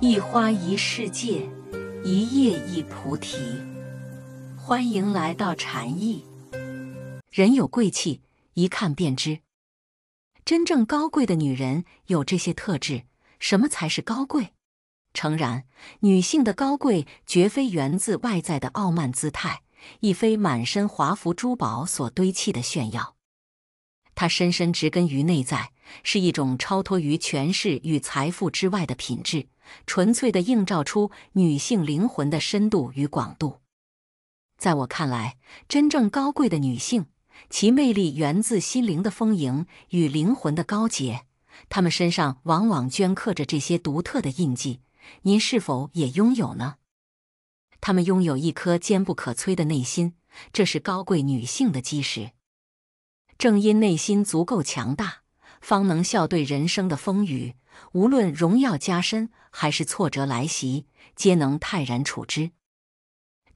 一花一世界，一叶一菩提。欢迎来到禅意。人有贵气，一看便知。真正高贵的女人有这些特质。什么才是高贵？诚然，女性的高贵绝非源自外在的傲慢姿态，亦非满身华服珠宝所堆砌的炫耀。它深深植根于内在，是一种超脱于权势与财富之外的品质。纯粹的映照出女性灵魂的深度与广度。在我看来，真正高贵的女性，其魅力源自心灵的丰盈与灵魂的高洁。她们身上往往镌刻着这些独特的印记。您是否也拥有呢？她们拥有一颗坚不可摧的内心，这是高贵女性的基石。正因内心足够强大，方能笑对人生的风雨，无论荣耀加身。还是挫折来袭，皆能泰然处之。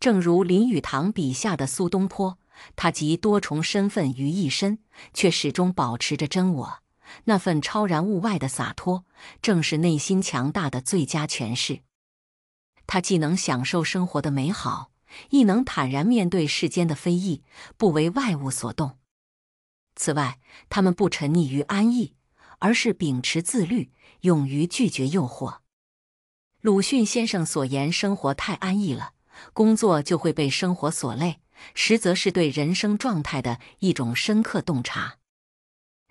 正如林语堂笔下的苏东坡，他集多重身份于一身，却始终保持着真我那份超然物外的洒脱，正是内心强大的最佳诠释。他既能享受生活的美好，亦能坦然面对世间的非议，不为外物所动。此外，他们不沉溺于安逸，而是秉持自律，勇于拒绝诱惑。鲁迅先生所言：“生活太安逸了，工作就会被生活所累。”实则是对人生状态的一种深刻洞察。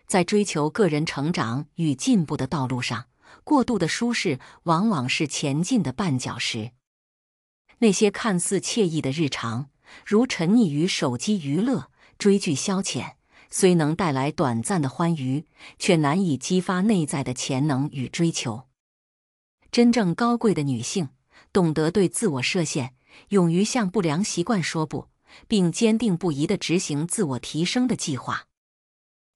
在追求个人成长与进步的道路上，过度的舒适往往是前进的绊脚石。那些看似惬意的日常，如沉溺于手机娱乐、追剧消遣，虽能带来短暂的欢愉，却难以激发内在的潜能与追求。真正高贵的女性懂得对自我设限，勇于向不良习惯说不，并坚定不移地执行自我提升的计划。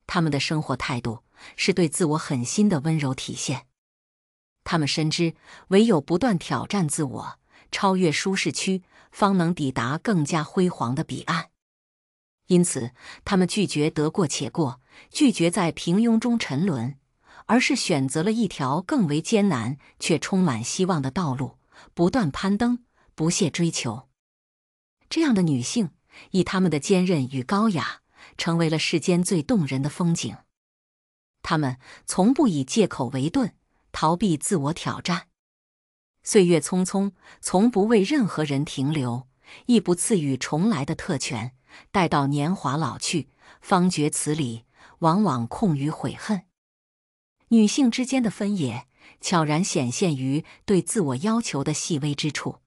他们的生活态度是对自我狠心的温柔体现。他们深知，唯有不断挑战自我、超越舒适区，方能抵达更加辉煌的彼岸。因此，他们拒绝得过且过，拒绝在平庸中沉沦。而是选择了一条更为艰难却充满希望的道路，不断攀登，不懈追求。这样的女性，以她们的坚韧与高雅，成为了世间最动人的风景。她们从不以借口为盾，逃避自我挑战。岁月匆匆，从不为任何人停留，亦不赐予重来的特权。待到年华老去，方觉此理往往空余悔恨。女性之间的分野悄然显现于对自我要求的细微之处。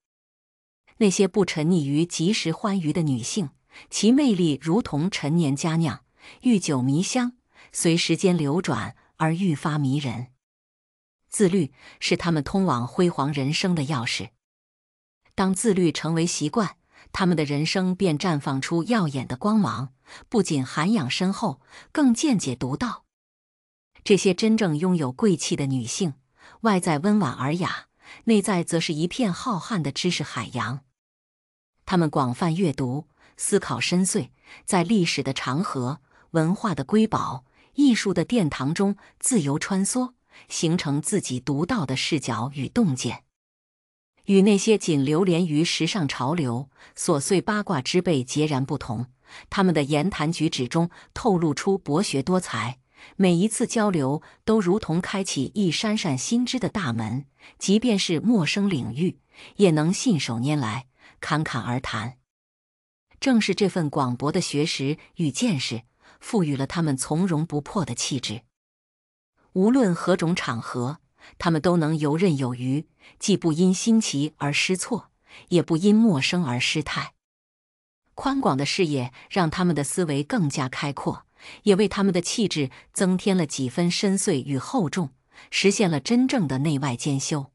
那些不沉溺于即时欢愉的女性，其魅力如同陈年佳酿，遇久弥香，随时间流转而愈发迷人。自律是她们通往辉煌人生的钥匙。当自律成为习惯，她们的人生便绽放出耀眼的光芒，不仅涵养深厚，更见解独到。这些真正拥有贵气的女性，外在温婉尔雅，内在则是一片浩瀚的知识海洋。她们广泛阅读，思考深邃，在历史的长河、文化的瑰宝、艺术的殿堂中自由穿梭，形成自己独到的视角与洞见。与那些仅流连于时尚潮流、琐碎八卦之辈截然不同，他们的言谈举止中透露出博学多才。每一次交流都如同开启一扇扇新知的大门，即便是陌生领域，也能信手拈来，侃侃而谈。正是这份广博的学识与见识，赋予了他们从容不迫的气质。无论何种场合，他们都能游刃有余，既不因新奇而失措，也不因陌生而失态。宽广的视野让他们的思维更加开阔。也为他们的气质增添了几分深邃与厚重，实现了真正的内外兼修。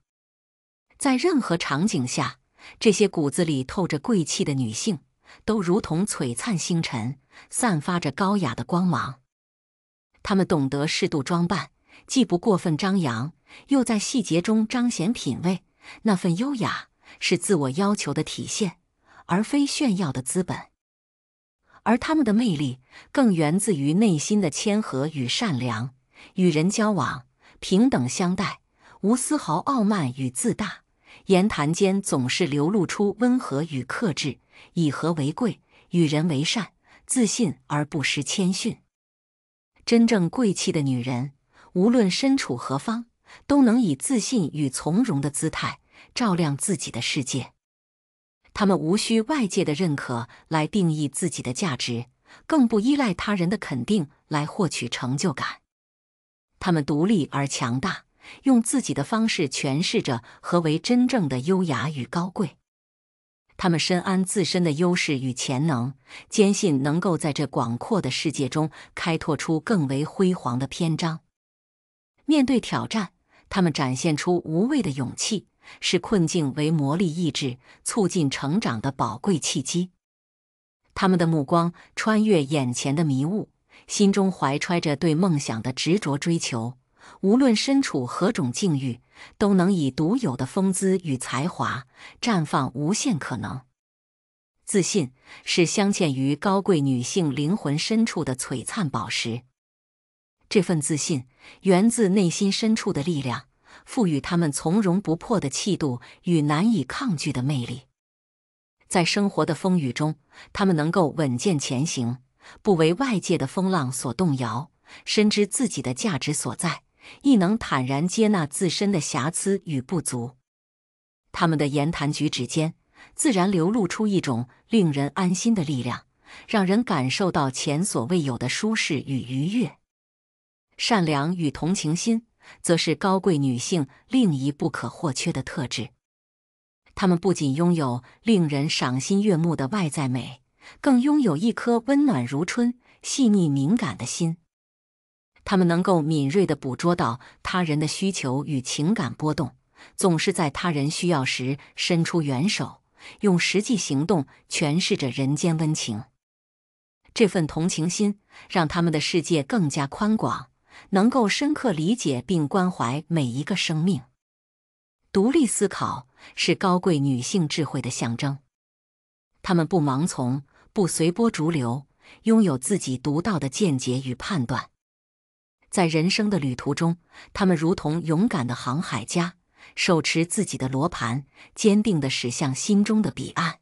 在任何场景下，这些骨子里透着贵气的女性，都如同璀璨星辰，散发着高雅的光芒。她们懂得适度装扮，既不过分张扬，又在细节中彰显品味。那份优雅是自我要求的体现，而非炫耀的资本。而他们的魅力更源自于内心的谦和与善良，与人交往平等相待，无丝毫傲慢与自大，言谈间总是流露出温和与克制，以和为贵，与人为善，自信而不失谦逊。真正贵气的女人，无论身处何方，都能以自信与从容的姿态照亮自己的世界。他们无需外界的认可来定义自己的价值，更不依赖他人的肯定来获取成就感。他们独立而强大，用自己的方式诠释着何为真正的优雅与高贵。他们深谙自身的优势与潜能，坚信能够在这广阔的世界中开拓出更为辉煌的篇章。面对挑战，他们展现出无畏的勇气。是困境为磨砺意志、促进成长的宝贵契机。他们的目光穿越眼前的迷雾，心中怀揣着对梦想的执着追求。无论身处何种境遇，都能以独有的风姿与才华绽放无限可能。自信是镶嵌于高贵女性灵魂深处的璀璨宝石。这份自信源自内心深处的力量。赋予他们从容不迫的气度与难以抗拒的魅力，在生活的风雨中，他们能够稳健前行，不为外界的风浪所动摇，深知自己的价值所在，亦能坦然接纳自身的瑕疵与不足。他们的言谈举止间，自然流露出一种令人安心的力量，让人感受到前所未有的舒适与愉悦。善良与同情心。则是高贵女性另一不可或缺的特质。她们不仅拥有令人赏心悦目的外在美，更拥有一颗温暖如春、细腻敏感的心。她们能够敏锐地捕捉到他人的需求与情感波动，总是在他人需要时伸出援手，用实际行动诠释着人间温情。这份同情心让他们的世界更加宽广。能够深刻理解并关怀每一个生命，独立思考是高贵女性智慧的象征。她们不盲从，不随波逐流，拥有自己独到的见解与判断。在人生的旅途中，她们如同勇敢的航海家，手持自己的罗盘，坚定的驶向心中的彼岸。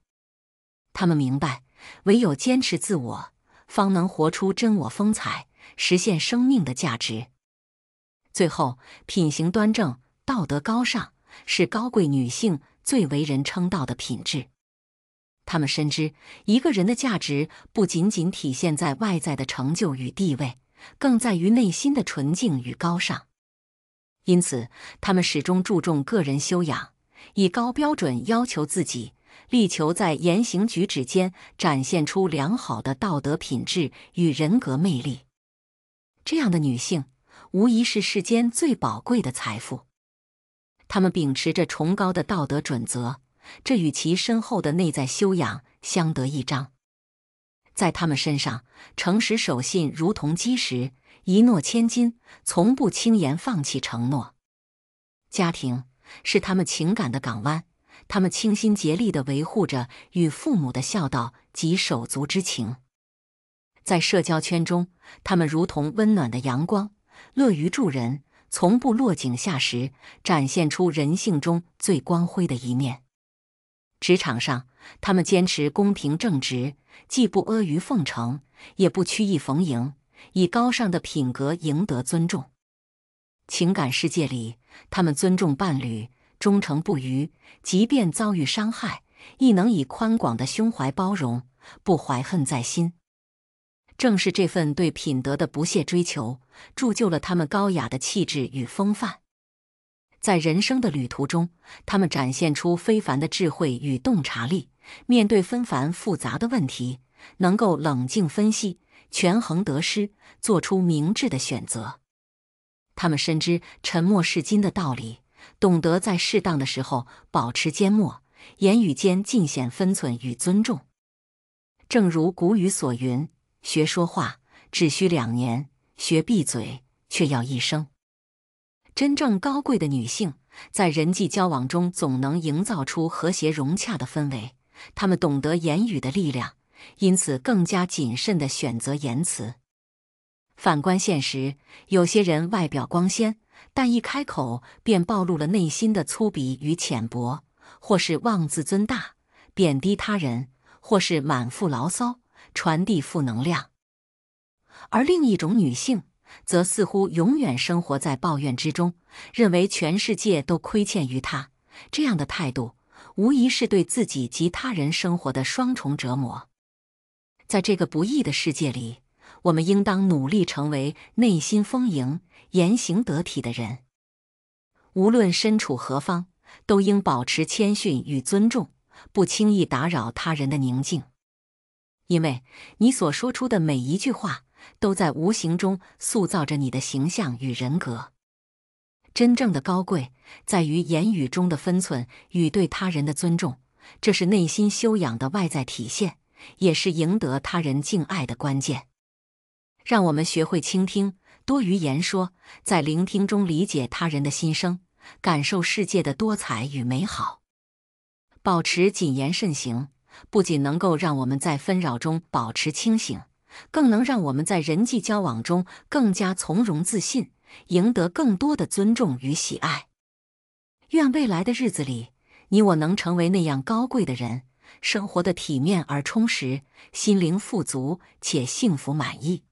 她们明白，唯有坚持自我，方能活出真我风采。实现生命的价值。最后，品行端正、道德高尚是高贵女性最为人称道的品质。他们深知，一个人的价值不仅仅体现在外在的成就与地位，更在于内心的纯净与高尚。因此，他们始终注重个人修养，以高标准要求自己，力求在言行举止间展现出良好的道德品质与人格魅力。这样的女性无疑是世间最宝贵的财富。她们秉持着崇高的道德准则，这与其深厚的内在修养相得益彰。在她们身上，诚实守信如同基石，一诺千金，从不轻言放弃承诺。家庭是她们情感的港湾，她们倾心竭力的维护着与父母的孝道及手足之情。在社交圈中，他们如同温暖的阳光，乐于助人，从不落井下石，展现出人性中最光辉的一面。职场上，他们坚持公平正直，既不阿谀奉承，也不曲意逢迎，以高尚的品格赢得尊重。情感世界里，他们尊重伴侣，忠诚不渝，即便遭遇伤害，亦能以宽广的胸怀包容，不怀恨在心。正是这份对品德的不懈追求，铸就了他们高雅的气质与风范。在人生的旅途中，他们展现出非凡的智慧与洞察力。面对纷繁复杂的问题，能够冷静分析、权衡得失，做出明智的选择。他们深知“沉默是金”的道理，懂得在适当的时候保持缄默，言语间尽显分寸与尊重。正如古语所云。学说话只需两年，学闭嘴却要一生。真正高贵的女性，在人际交往中总能营造出和谐融洽的氛围。她们懂得言语的力量，因此更加谨慎的选择言辞。反观现实，有些人外表光鲜，但一开口便暴露了内心的粗鄙与浅薄，或是妄自尊大，贬低他人，或是满腹牢骚。传递负能量，而另一种女性则似乎永远生活在抱怨之中，认为全世界都亏欠于她。这样的态度无疑是对自己及他人生活的双重折磨。在这个不易的世界里，我们应当努力成为内心丰盈、言行得体的人。无论身处何方，都应保持谦逊与尊重，不轻易打扰他人的宁静。因为你所说出的每一句话，都在无形中塑造着你的形象与人格。真正的高贵在于言语中的分寸与对他人的尊重，这是内心修养的外在体现，也是赢得他人敬爱的关键。让我们学会倾听，多于言说，在聆听中理解他人的心声，感受世界的多彩与美好。保持谨言慎行。不仅能够让我们在纷扰中保持清醒，更能让我们在人际交往中更加从容自信，赢得更多的尊重与喜爱。愿未来的日子里，你我能成为那样高贵的人，生活的体面而充实，心灵富足且幸福满意。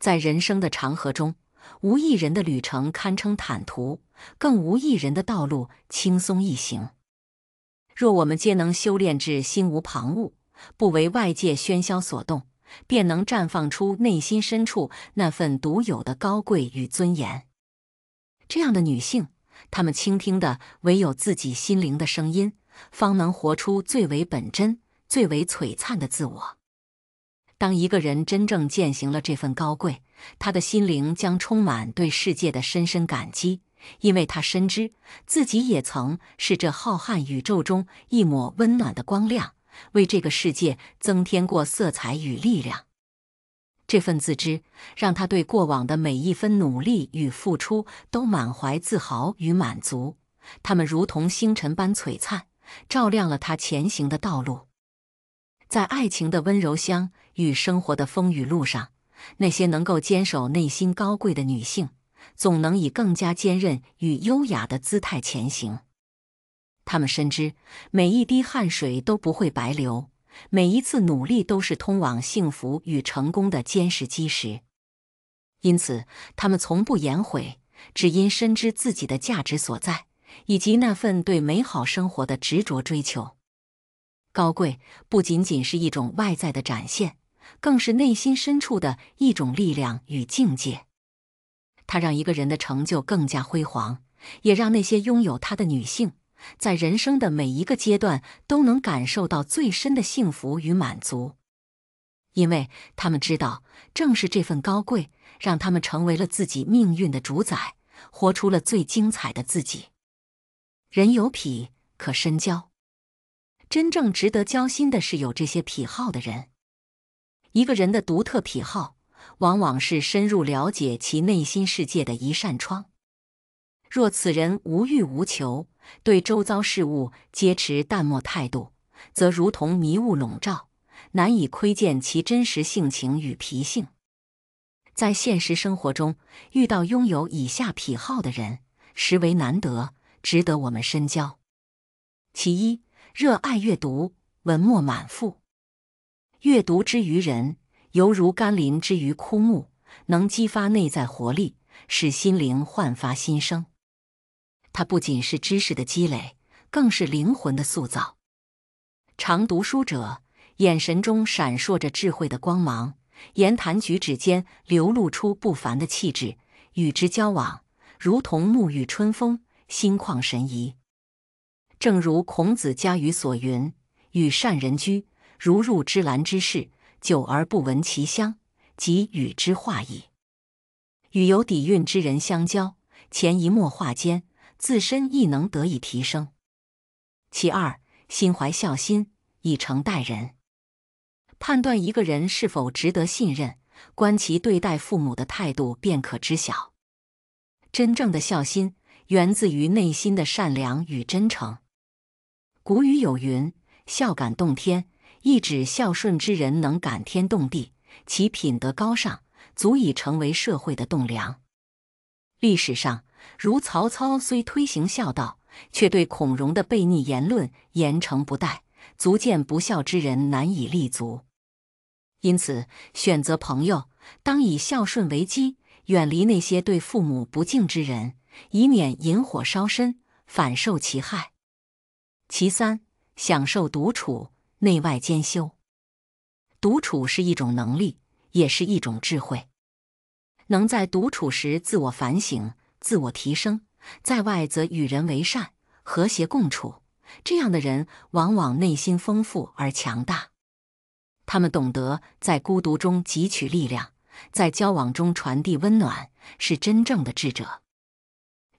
在人生的长河中，无一人的旅程堪称坦途，更无一人的道路轻松易行。若我们皆能修炼至心无旁骛，不为外界喧嚣所动，便能绽放出内心深处那份独有的高贵与尊严。这样的女性，她们倾听的唯有自己心灵的声音，方能活出最为本真、最为璀璨的自我。当一个人真正践行了这份高贵，他的心灵将充满对世界的深深感激。因为他深知自己也曾是这浩瀚宇宙中一抹温暖的光亮，为这个世界增添过色彩与力量。这份自知让他对过往的每一分努力与付出都满怀自豪与满足。他们如同星辰般璀璨，照亮了他前行的道路。在爱情的温柔乡与生活的风雨路上，那些能够坚守内心高贵的女性。总能以更加坚韧与优雅的姿态前行。他们深知每一滴汗水都不会白流，每一次努力都是通往幸福与成功的坚实基石。因此，他们从不言悔，只因深知自己的价值所在，以及那份对美好生活的执着追求。高贵不仅仅是一种外在的展现，更是内心深处的一种力量与境界。它让一个人的成就更加辉煌，也让那些拥有它的女性，在人生的每一个阶段都能感受到最深的幸福与满足，因为她们知道，正是这份高贵，让他们成为了自己命运的主宰，活出了最精彩的自己。人有癖，可深交。真正值得交心的是有这些癖好的人。一个人的独特癖好。往往是深入了解其内心世界的一扇窗。若此人无欲无求，对周遭事物皆持淡漠态度，则如同迷雾笼罩，难以窥见其真实性情与脾性。在现实生活中，遇到拥有以下癖好的人，实为难得，值得我们深交。其一，热爱阅读，文墨满腹。阅读之于人。犹如甘霖之于枯木，能激发内在活力，使心灵焕发新生。它不仅是知识的积累，更是灵魂的塑造。常读书者，眼神中闪烁着智慧的光芒，言谈举止间流露出不凡的气质。与之交往，如同沐浴春风，心旷神怡。正如孔子家语所云：“与善人居，如入芝兰之室。”久而不闻其香，即与之化矣。与有底蕴之人相交，潜移默化间，自身亦能得以提升。其二，心怀孝心，以诚待人。判断一个人是否值得信任，观其对待父母的态度便可知晓。真正的孝心，源自于内心的善良与真诚。古语有云：“孝感动天。”一指孝顺之人能感天动地，其品德高尚，足以成为社会的栋梁。历史上，如曹操虽推行孝道，却对孔融的悖逆言论严惩不贷，足见不孝之人难以立足。因此，选择朋友当以孝顺为基，远离那些对父母不敬之人，以免引火烧身，反受其害。其三，享受独处。内外兼修，独处是一种能力，也是一种智慧。能在独处时自我反省、自我提升，在外则与人为善、和谐共处，这样的人往往内心丰富而强大。他们懂得在孤独中汲取力量，在交往中传递温暖，是真正的智者。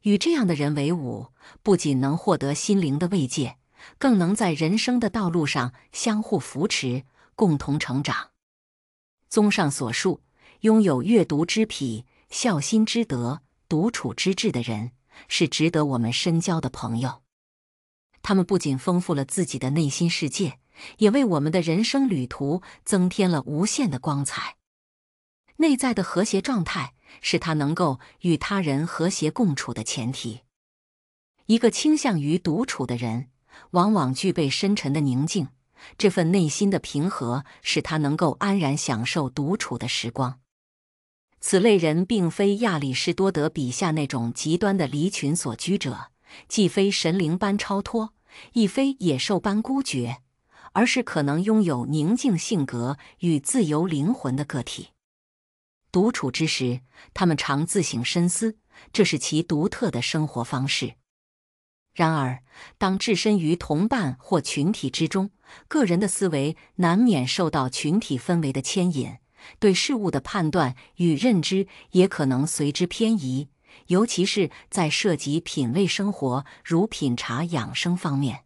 与这样的人为伍，不仅能获得心灵的慰藉。更能在人生的道路上相互扶持，共同成长。综上所述，拥有阅读之癖、孝心之德、独处之志的人，是值得我们深交的朋友。他们不仅丰富了自己的内心世界，也为我们的人生旅途增添了无限的光彩。内在的和谐状态是他能够与他人和谐共处的前提。一个倾向于独处的人。往往具备深沉的宁静，这份内心的平和使他能够安然享受独处的时光。此类人并非亚里士多德笔下那种极端的离群所居者，既非神灵般超脱，亦非野兽般孤绝，而是可能拥有宁静性格与自由灵魂的个体。独处之时，他们常自省深思，这是其独特的生活方式。然而，当置身于同伴或群体之中，个人的思维难免受到群体氛围的牵引，对事物的判断与认知也可能随之偏移，尤其是在涉及品味生活，如品茶养生方面。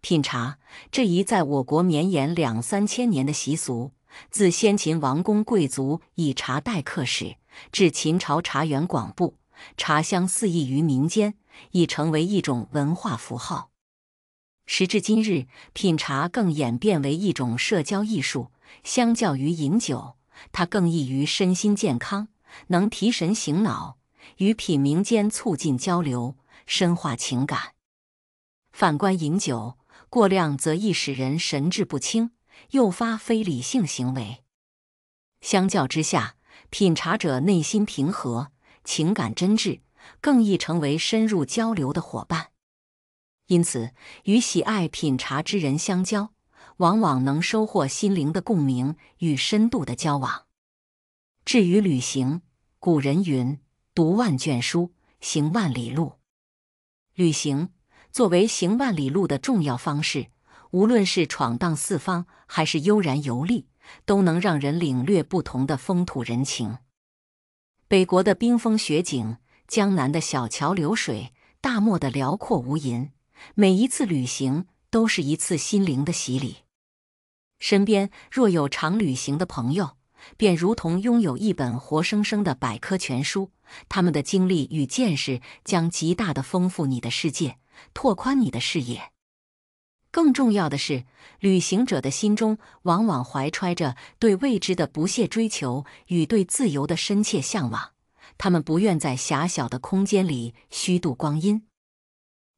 品茶这一在我国绵延两三千年的习俗，自先秦王公贵族以茶待客时，至秦朝茶园广布。茶香四溢于民间，已成为一种文化符号。时至今日，品茶更演变为一种社交艺术。相较于饮酒，它更易于身心健康，能提神醒脑，与品茗间促进交流、深化情感。反观饮酒，过量则易使人神志不清，诱发非理性行为。相较之下，品茶者内心平和。情感真挚，更易成为深入交流的伙伴。因此，与喜爱品茶之人相交，往往能收获心灵的共鸣与深度的交往。至于旅行，古人云：“读万卷书，行万里路。”旅行作为行万里路的重要方式，无论是闯荡四方，还是悠然游历，都能让人领略不同的风土人情。北国的冰封雪景，江南的小桥流水，大漠的辽阔无垠，每一次旅行都是一次心灵的洗礼。身边若有常旅行的朋友，便如同拥有一本活生生的百科全书，他们的经历与见识将极大地丰富你的世界，拓宽你的视野。更重要的是，旅行者的心中往往怀揣着对未知的不懈追求与对自由的深切向往。他们不愿在狭小的空间里虚度光阴，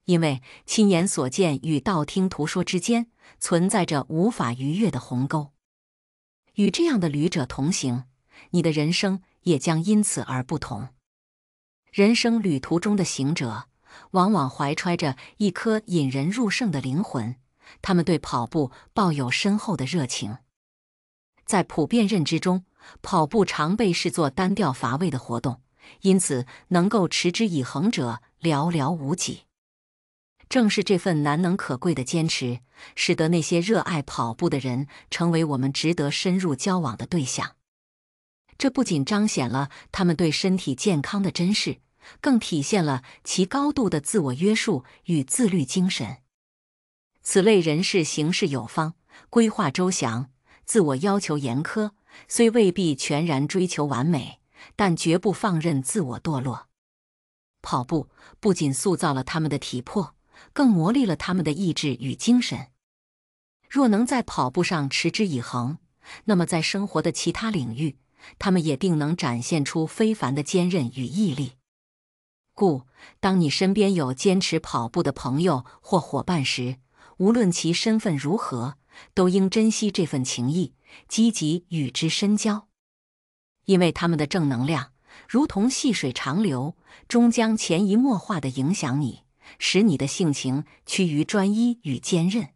因为亲眼所见与道听途说之间存在着无法逾越的鸿沟。与这样的旅者同行，你的人生也将因此而不同。人生旅途中的行者，往往怀揣着一颗引人入胜的灵魂。他们对跑步抱有深厚的热情。在普遍认知中，跑步常被视作单调乏味的活动，因此能够持之以恒者寥寥无几。正是这份难能可贵的坚持，使得那些热爱跑步的人成为我们值得深入交往的对象。这不仅彰显了他们对身体健康的珍视，更体现了其高度的自我约束与自律精神。此类人士行事有方，规划周详，自我要求严苛。虽未必全然追求完美，但绝不放任自我堕落。跑步不仅塑造了他们的体魄，更磨砺了他们的意志与精神。若能在跑步上持之以恒，那么在生活的其他领域，他们也定能展现出非凡的坚韧与毅力。故，当你身边有坚持跑步的朋友或伙伴时，无论其身份如何，都应珍惜这份情谊，积极与之深交。因为他们的正能量如同细水长流，终将潜移默化的影响你，使你的性情趋于专一与坚韧。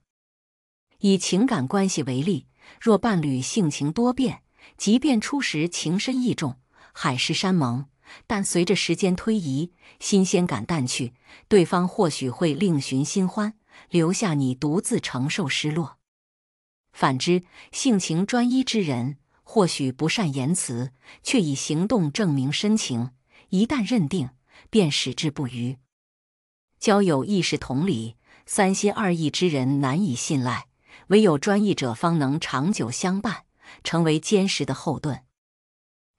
以情感关系为例，若伴侣性情多变，即便初时情深意重、海誓山盟，但随着时间推移，新鲜感淡去，对方或许会另寻新欢。留下你独自承受失落。反之，性情专一之人或许不善言辞，却以行动证明深情。一旦认定，便矢志不渝。交友亦是同理，三心二意之人难以信赖，唯有专一者方能长久相伴，成为坚实的后盾。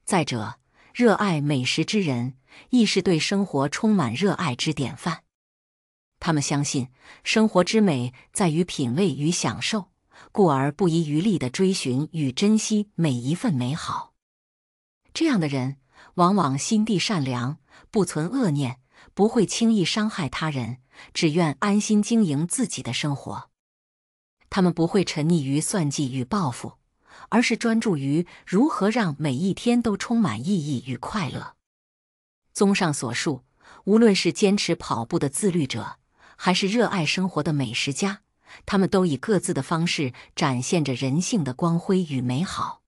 再者，热爱美食之人，亦是对生活充满热爱之典范。他们相信生活之美在于品味与享受，故而不遗余力的追寻与珍惜每一份美好。这样的人往往心地善良，不存恶念，不会轻易伤害他人，只愿安心经营自己的生活。他们不会沉溺于算计与报复，而是专注于如何让每一天都充满意义与快乐。综上所述，无论是坚持跑步的自律者，还是热爱生活的美食家，他们都以各自的方式展现着人性的光辉与美好。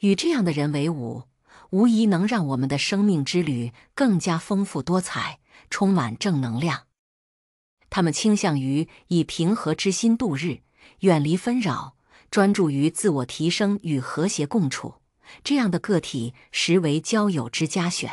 与这样的人为伍，无疑能让我们的生命之旅更加丰富多彩，充满正能量。他们倾向于以平和之心度日，远离纷扰，专注于自我提升与和谐共处。这样的个体实为交友之佳选。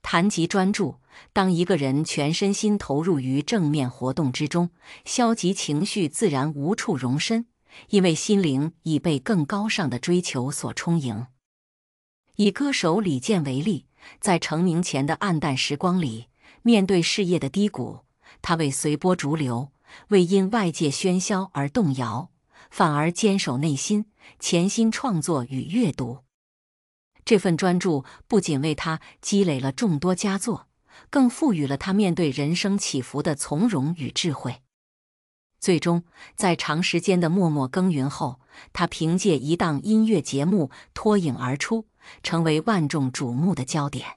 谈及专注。当一个人全身心投入于正面活动之中，消极情绪自然无处容身，因为心灵已被更高尚的追求所充盈。以歌手李健为例，在成名前的暗淡时光里，面对事业的低谷，他未随波逐流，未因外界喧嚣而动摇，反而坚守内心，潜心创作与阅读。这份专注不仅为他积累了众多佳作。更赋予了他面对人生起伏的从容与智慧。最终，在长时间的默默耕耘后，他凭借一档音乐节目脱颖而出，成为万众瞩目的焦点。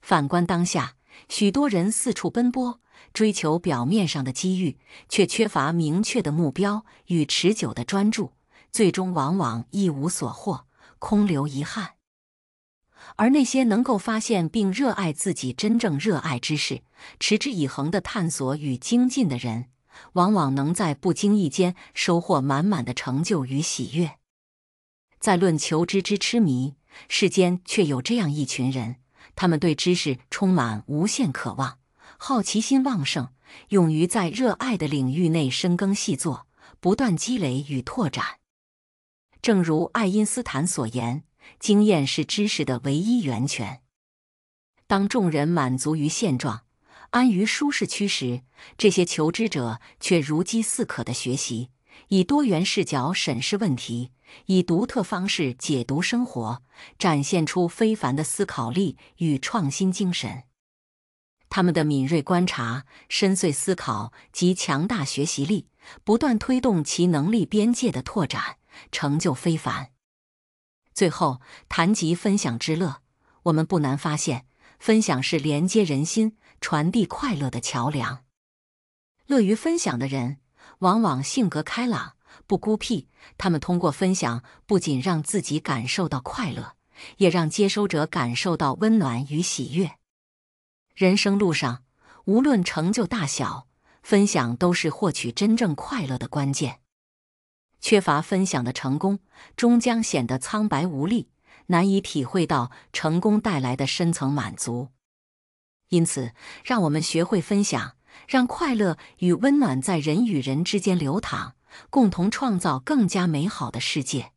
反观当下，许多人四处奔波，追求表面上的机遇，却缺乏明确的目标与持久的专注，最终往往一无所获，空留遗憾。而那些能够发现并热爱自己真正热爱之事，持之以恒的探索与精进的人，往往能在不经意间收获满满的成就与喜悦。在论求知之痴迷，世间却有这样一群人，他们对知识充满无限渴望，好奇心旺盛，勇于在热爱的领域内深耕细作，不断积累与拓展。正如爱因斯坦所言。经验是知识的唯一源泉。当众人满足于现状、安于舒适区时，这些求知者却如饥似渴的学习，以多元视角审视问题，以独特方式解读生活，展现出非凡的思考力与创新精神。他们的敏锐观察、深邃思考及强大学习力，不断推动其能力边界的拓展，成就非凡。最后谈及分享之乐，我们不难发现，分享是连接人心、传递快乐的桥梁。乐于分享的人，往往性格开朗、不孤僻。他们通过分享，不仅让自己感受到快乐，也让接收者感受到温暖与喜悦。人生路上，无论成就大小，分享都是获取真正快乐的关键。缺乏分享的成功，终将显得苍白无力，难以体会到成功带来的深层满足。因此，让我们学会分享，让快乐与温暖在人与人之间流淌，共同创造更加美好的世界。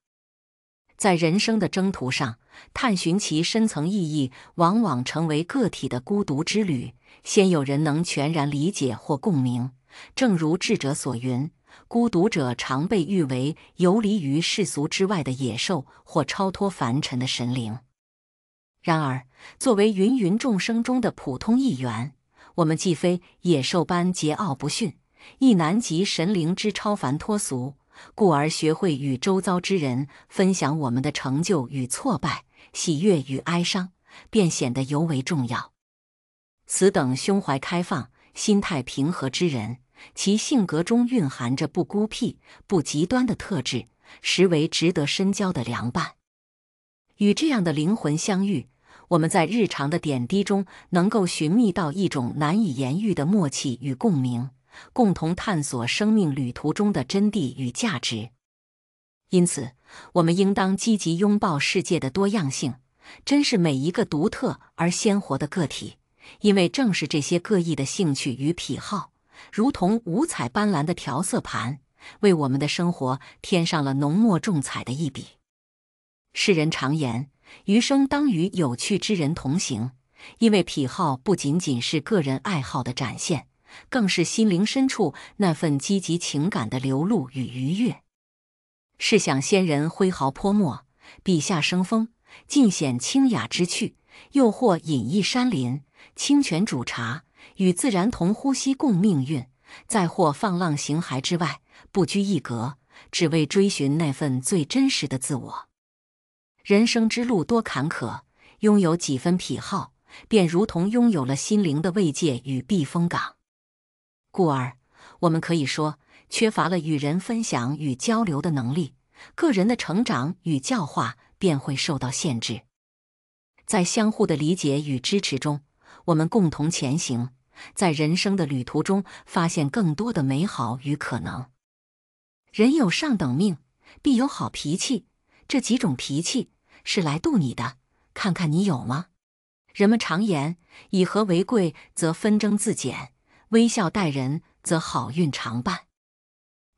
在人生的征途上，探寻其深层意义，往往成为个体的孤独之旅。先有人能全然理解或共鸣，正如智者所云。孤独者常被誉为游离于世俗之外的野兽或超脱凡尘的神灵。然而，作为芸芸众生中的普通一员，我们既非野兽般桀骜不驯，亦难及神灵之超凡脱俗，故而学会与周遭之人分享我们的成就与挫败、喜悦与哀伤，便显得尤为重要。此等胸怀开放、心态平和之人。其性格中蕴含着不孤僻、不极端的特质，实为值得深交的良伴。与这样的灵魂相遇，我们在日常的点滴中能够寻觅到一种难以言喻的默契与共鸣，共同探索生命旅途中的真谛与价值。因此，我们应当积极拥抱世界的多样性，珍视每一个独特而鲜活的个体，因为正是这些各异的兴趣与癖好。如同五彩斑斓的调色盘，为我们的生活添上了浓墨重彩的一笔。世人常言，余生当与有趣之人同行，因为癖好不仅仅是个人爱好的展现，更是心灵深处那份积极情感的流露与愉悦。试想，先人挥毫泼墨，笔下生风，尽显清雅之趣；又或隐逸山林，清泉煮茶。与自然同呼吸，共命运。在或放浪形骸之外，不拘一格，只为追寻那份最真实的自我。人生之路多坎坷，拥有几分癖好，便如同拥有了心灵的慰藉与避风港。故而，我们可以说，缺乏了与人分享与交流的能力，个人的成长与教化便会受到限制。在相互的理解与支持中。我们共同前行，在人生的旅途中发现更多的美好与可能。人有上等命，必有好脾气。这几种脾气是来度你的，看看你有吗？人们常言：以和为贵，则纷争自减；微笑待人，则好运常伴。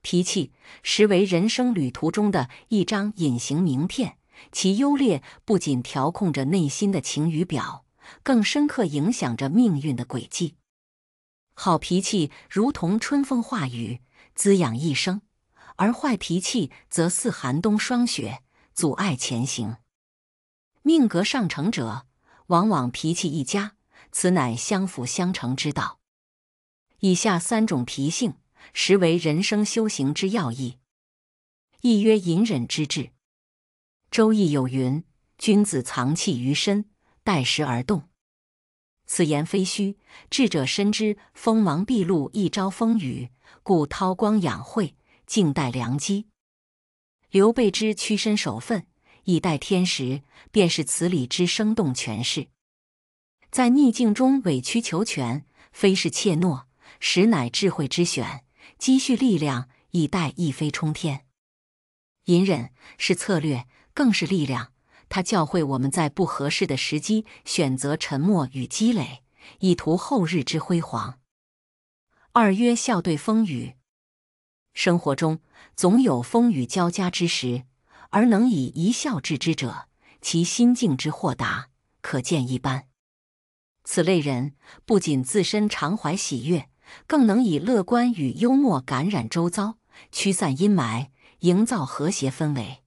脾气实为人生旅途中的一张隐形名片，其优劣不仅调控着内心的晴雨表。更深刻影响着命运的轨迹。好脾气如同春风化雨，滋养一生；而坏脾气则似寒冬霜雪，阻碍前行。命格上乘者，往往脾气一家，此乃相辅相成之道。以下三种脾性，实为人生修行之要义。一曰隐忍之志，《周易》有云：“君子藏器于身。”待时而动，此言非虚。智者深知锋芒毕露一朝风雨，故韬光养晦，静待良机。刘备之屈身守分，以待天时，便是此理之生动诠释。在逆境中委曲求全，非是怯懦，实乃智慧之选，积蓄力量以待一飞冲天。隐忍是策略，更是力量。他教会我们在不合适的时机选择沉默与积累，以图后日之辉煌。二曰笑对风雨，生活中总有风雨交加之时，而能以一笑置之者，其心境之豁达可见一斑。此类人不仅自身常怀喜悦，更能以乐观与幽默感染周遭，驱散阴霾，营造和谐氛围。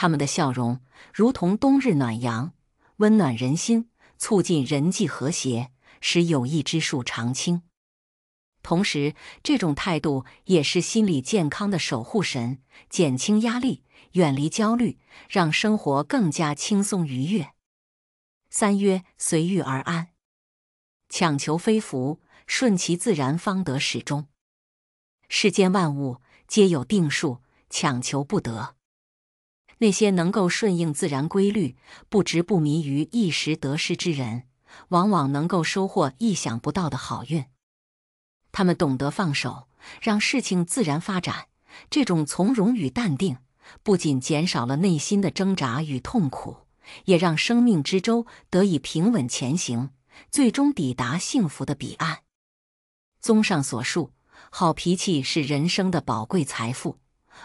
他们的笑容如同冬日暖阳，温暖人心，促进人际和谐，使友谊之树常青。同时，这种态度也是心理健康的守护神，减轻压力，远离焦虑，让生活更加轻松愉悦。三曰随遇而安，强求非福，顺其自然方得始终。世间万物皆有定数，强求不得。那些能够顺应自然规律、不执不迷于一时得失之人，往往能够收获意想不到的好运。他们懂得放手，让事情自然发展。这种从容与淡定，不仅减少了内心的挣扎与痛苦，也让生命之舟得以平稳前行，最终抵达幸福的彼岸。综上所述，好脾气是人生的宝贵财富。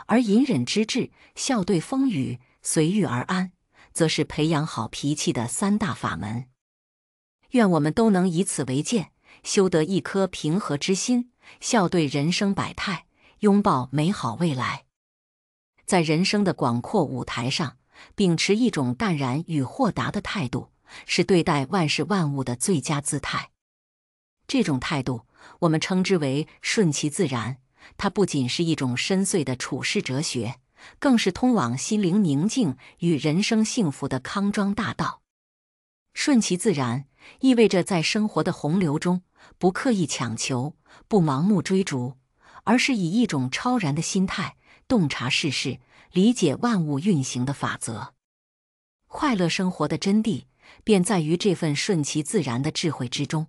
而隐忍之志，笑对风雨，随遇而安，则是培养好脾气的三大法门。愿我们都能以此为鉴，修得一颗平和之心，笑对人生百态，拥抱美好未来。在人生的广阔舞台上，秉持一种淡然与豁达的态度，是对待万事万物的最佳姿态。这种态度，我们称之为顺其自然。它不仅是一种深邃的处世哲学，更是通往心灵宁静与人生幸福的康庄大道。顺其自然意味着在生活的洪流中，不刻意强求，不盲目追逐，而是以一种超然的心态洞察世事，理解万物运行的法则。快乐生活的真谛便在于这份顺其自然的智慧之中。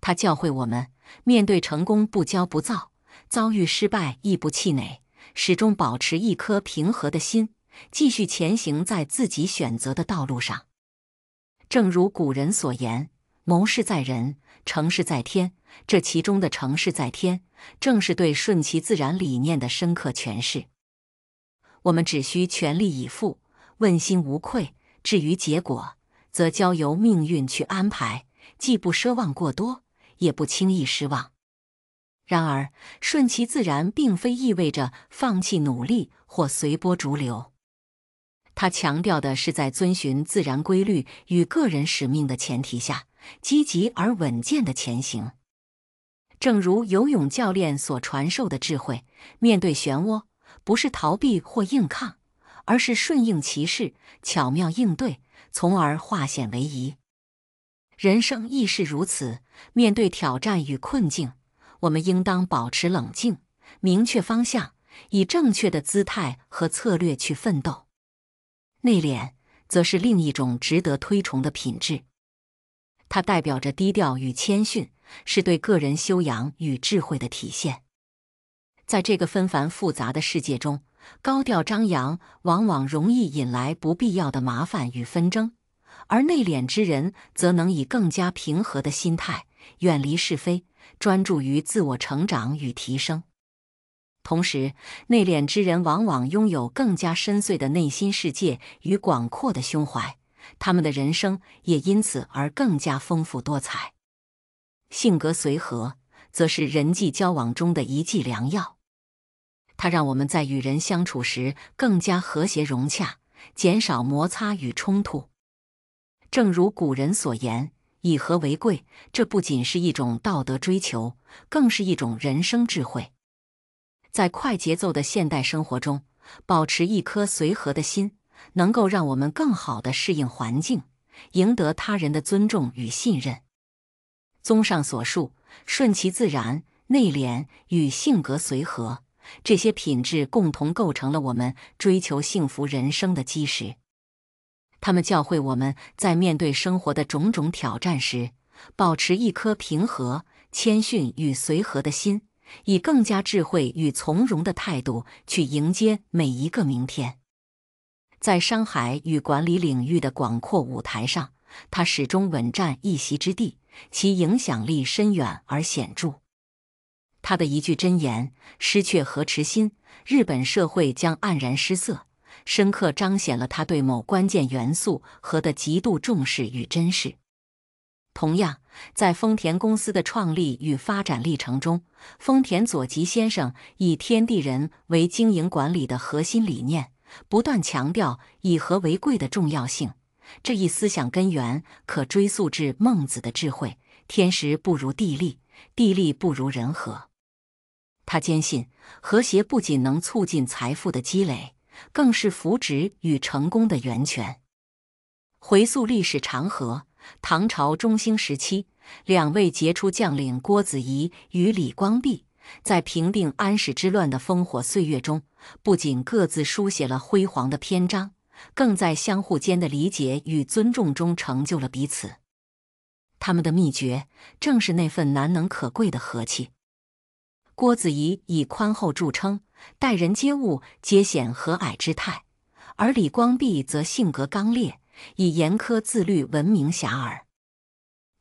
它教会我们面对成功不骄不躁。遭遇失败亦不气馁，始终保持一颗平和的心，继续前行在自己选择的道路上。正如古人所言：“谋事在人，成事在天。”这其中的“成事在天”，正是对顺其自然理念的深刻诠释。我们只需全力以赴，问心无愧；至于结果，则交由命运去安排。既不奢望过多，也不轻易失望。然而，顺其自然并非意味着放弃努力或随波逐流。他强调的是在遵循自然规律与个人使命的前提下，积极而稳健的前行。正如游泳教练所传授的智慧，面对漩涡，不是逃避或硬抗，而是顺应其势，巧妙应对，从而化险为夷。人生亦是如此，面对挑战与困境。我们应当保持冷静，明确方向，以正确的姿态和策略去奋斗。内敛则是另一种值得推崇的品质，它代表着低调与谦逊，是对个人修养与智慧的体现。在这个纷繁复杂的世界中，高调张扬往往容易引来不必要的麻烦与纷争，而内敛之人则能以更加平和的心态远离是非。专注于自我成长与提升，同时内敛之人往往拥有更加深邃的内心世界与广阔的胸怀，他们的人生也因此而更加丰富多彩。性格随和，则是人际交往中的一剂良药，它让我们在与人相处时更加和谐融洽，减少摩擦与冲突。正如古人所言。以和为贵，这不仅是一种道德追求，更是一种人生智慧。在快节奏的现代生活中，保持一颗随和的心，能够让我们更好的适应环境，赢得他人的尊重与信任。综上所述，顺其自然、内敛与性格随和，这些品质共同构成了我们追求幸福人生的基石。他们教会我们在面对生活的种种挑战时，保持一颗平和、谦逊与随和的心，以更加智慧与从容的态度去迎接每一个明天。在商海与管理领域的广阔舞台上，他始终稳占一席之地，其影响力深远而显著。他的一句真言：“失却和池心，日本社会将黯然失色。”深刻彰显了他对某关键元素和的极度重视与珍视。同样，在丰田公司的创立与发展历程中，丰田佐吉先生以天地人为经营管理的核心理念，不断强调以和为贵的重要性。这一思想根源可追溯至孟子的智慧：“天时不如地利，地利不如人和。”他坚信，和谐不仅能促进财富的积累。更是扶植与成功的源泉。回溯历史长河，唐朝中兴时期，两位杰出将领郭子仪与李光弼，在平定安史之乱的烽火岁月中，不仅各自书写了辉煌的篇章，更在相互间的理解与尊重中成就了彼此。他们的秘诀，正是那份难能可贵的和气。郭子仪以宽厚著称，待人接物皆显和蔼之态；而李光弼则性格刚烈，以严苛自律闻名遐迩。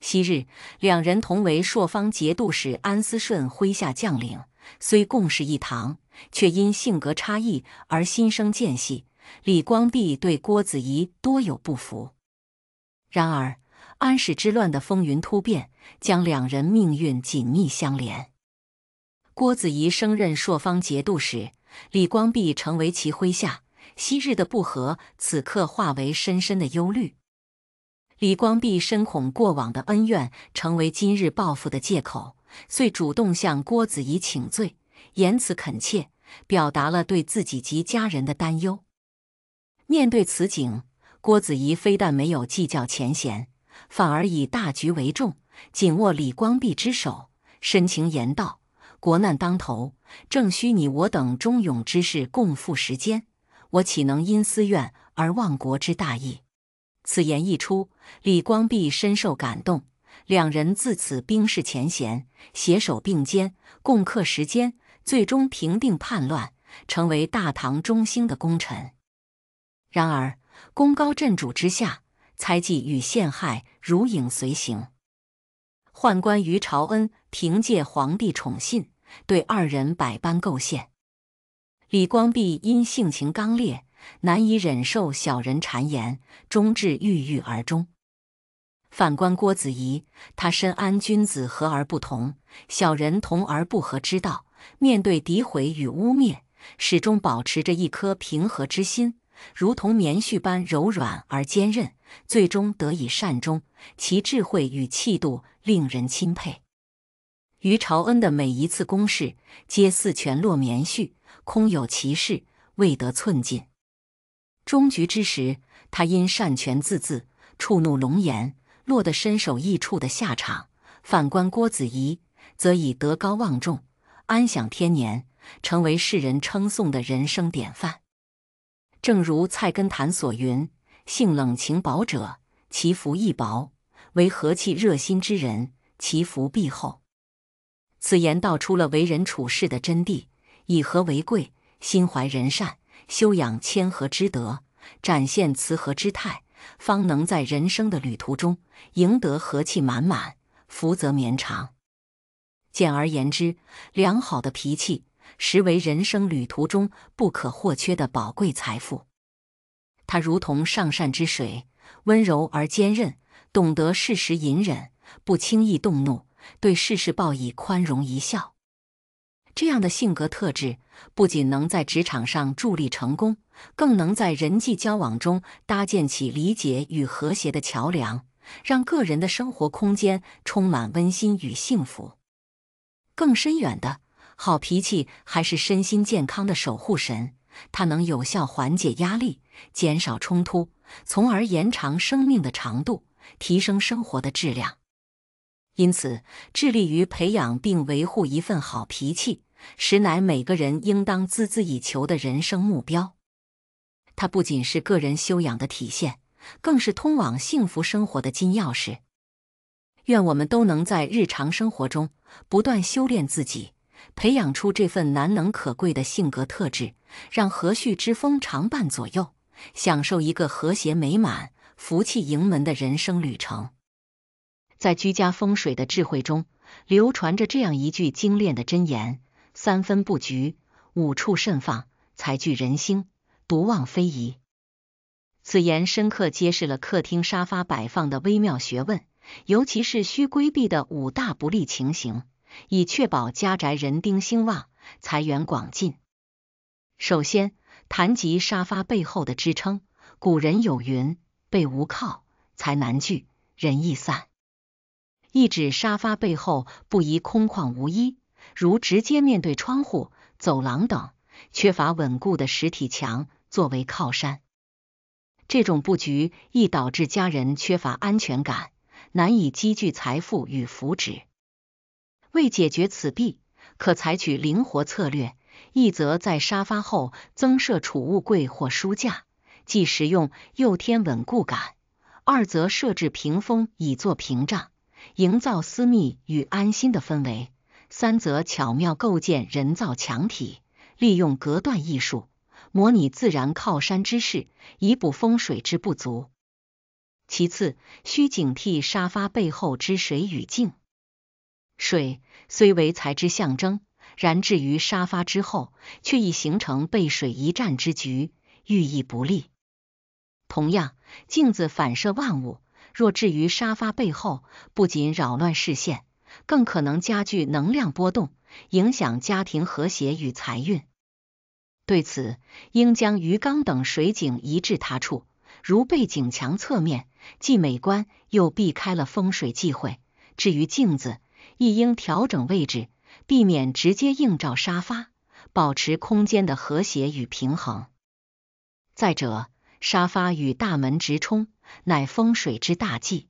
昔日，两人同为朔方节度使安思顺麾下将领，虽共事一堂，却因性格差异而心生间隙。李光弼对郭子仪多有不服。然而，安史之乱的风云突变将两人命运紧密相连。郭子仪升任朔方节度使，李光弼成为其麾下。昔日的不和，此刻化为深深的忧虑。李光弼深恐过往的恩怨成为今日报复的借口，遂主动向郭子仪请罪，言辞恳切，表达了对自己及家人的担忧。面对此景，郭子仪非但没有计较前嫌，反而以大局为重，紧握李光弼之手，深情言道。国难当头，正需你我等忠勇之士共赴时艰。我岂能因私怨而忘国之大义？此言一出，李光弼深受感动，两人自此冰释前嫌，携手并肩，共克时艰，最终平定叛乱，成为大唐中兴的功臣。然而，功高震主之下，猜忌与陷害如影随形。宦官于朝恩凭借皇帝宠信。对二人百般构陷，李光弼因性情刚烈，难以忍受小人谗言，终至郁郁而终。反观郭子仪，他深谙君子和而不同，小人同而不和之道，面对诋毁与污蔑，始终保持着一颗平和之心，如同棉絮般柔软而坚韧，最终得以善终。其智慧与气度令人钦佩。于朝恩的每一次攻势，皆似全落棉絮，空有其势，未得寸进。终局之时，他因擅权自恣，触怒龙颜，落得身首异处的下场。反观郭子仪，则以德高望重，安享天年，成为世人称颂的人生典范。正如菜根谭所云：“性冷情薄者，其福亦薄；为和气热心之人，其福必厚。”此言道出了为人处事的真谛：以和为贵，心怀仁善，修养谦和之德，展现慈和之态，方能在人生的旅途中赢得和气满满、福泽绵长。简而言之，良好的脾气实为人生旅途中不可或缺的宝贵财富。它如同上善之水，温柔而坚韧，懂得适时隐忍，不轻易动怒。对世事报以宽容一笑，这样的性格特质不仅能在职场上助力成功，更能在人际交往中搭建起理解与和谐的桥梁，让个人的生活空间充满温馨与幸福。更深远的，好脾气还是身心健康的守护神，它能有效缓解压力，减少冲突，从而延长生命的长度，提升生活的质量。因此，致力于培养并维护一份好脾气，实乃每个人应当孜孜以求的人生目标。它不仅是个人修养的体现，更是通往幸福生活的金钥匙。愿我们都能在日常生活中不断修炼自己，培养出这份难能可贵的性格特质，让和煦之风常伴左右，享受一个和谐美满、福气盈门的人生旅程。在居家风水的智慧中，流传着这样一句精炼的真言：“三分布局，五处慎放，财聚人心，独忘非宜。”此言深刻揭示了客厅沙发摆放的微妙学问，尤其是需规避的五大不利情形，以确保家宅人丁兴旺，财源广进。首先，谈及沙发背后的支撑，古人有云：“背无靠，财难聚，人易散。”一指沙发背后不宜空旷无一，如直接面对窗户、走廊等，缺乏稳固的实体墙作为靠山，这种布局易导致家人缺乏安全感，难以积聚财富与福祉。为解决此弊，可采取灵活策略：一则在沙发后增设储物柜或书架，既实用又添稳固感；二则设置屏风以作屏障。营造私密与安心的氛围；三则巧妙构建人造墙体，利用隔断艺术，模拟自然靠山之势，以补风水之不足。其次，需警惕沙发背后之水与镜。水虽为财之象征，然置于沙发之后，却易形成背水一战之局，寓意不利。同样，镜子反射万物。若置于沙发背后，不仅扰乱视线，更可能加剧能量波动，影响家庭和谐与财运。对此，应将鱼缸等水景移至他处，如背景墙侧面，既美观又避开了风水忌讳。至于镜子，亦应调整位置，避免直接映照沙发，保持空间的和谐与平衡。再者，沙发与大门直冲。乃风水之大忌，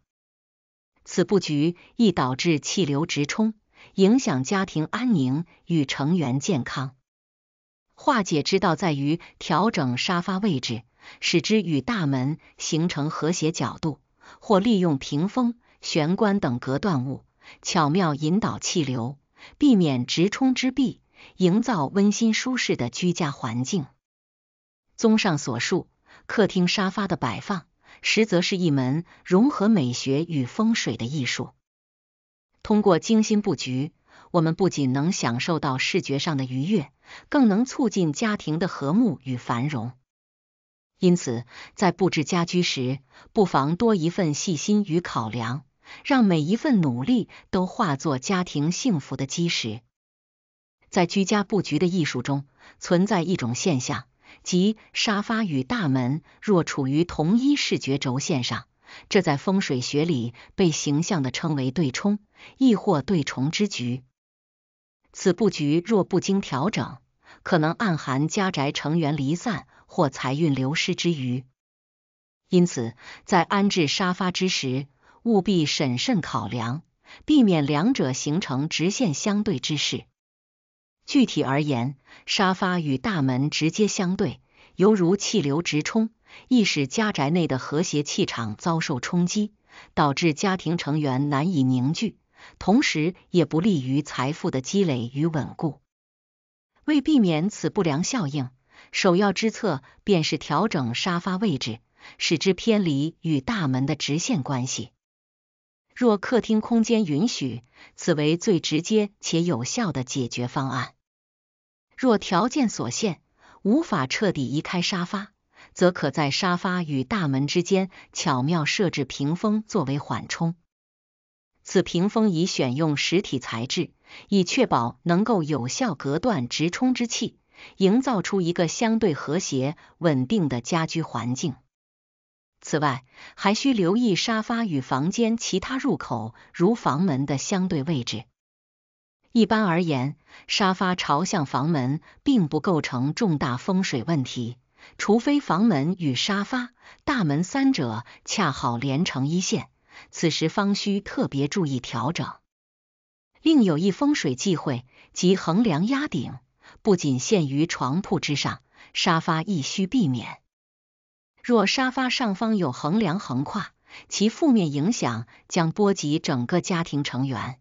此布局易导致气流直冲，影响家庭安宁与成员健康。化解之道在于调整沙发位置，使之与大门形成和谐角度，或利用屏风、玄关等隔断物，巧妙引导气流，避免直冲之弊，营造温馨舒适的居家环境。综上所述，客厅沙发的摆放。实则是一门融合美学与风水的艺术。通过精心布局，我们不仅能享受到视觉上的愉悦，更能促进家庭的和睦与繁荣。因此，在布置家居时，不妨多一份细心与考量，让每一份努力都化作家庭幸福的基石。在居家布局的艺术中，存在一种现象。即沙发与大门若处于同一视觉轴线上，这在风水学里被形象的称为对冲，亦或对冲之局。此布局若不经调整，可能暗含家宅成员离散或财运流失之余。因此，在安置沙发之时，务必审慎考量，避免两者形成直线相对之势。具体而言，沙发与大门直接相对，犹如气流直冲，易使家宅内的和谐气场遭受冲击，导致家庭成员难以凝聚，同时也不利于财富的积累与稳固。为避免此不良效应，首要之策便是调整沙发位置，使之偏离与大门的直线关系。若客厅空间允许，此为最直接且有效的解决方案。若条件所限，无法彻底移开沙发，则可在沙发与大门之间巧妙设置屏风作为缓冲。此屏风已选用实体材质，以确保能够有效隔断直冲之气，营造出一个相对和谐、稳定的家居环境。此外，还需留意沙发与房间其他入口，如房门的相对位置。一般而言，沙发朝向房门并不构成重大风水问题，除非房门与沙发、大门三者恰好连成一线，此时方需特别注意调整。另有一风水忌讳，即横梁压顶，不仅限于床铺之上，沙发亦需避免。若沙发上方有横梁横跨，其负面影响将波及整个家庭成员。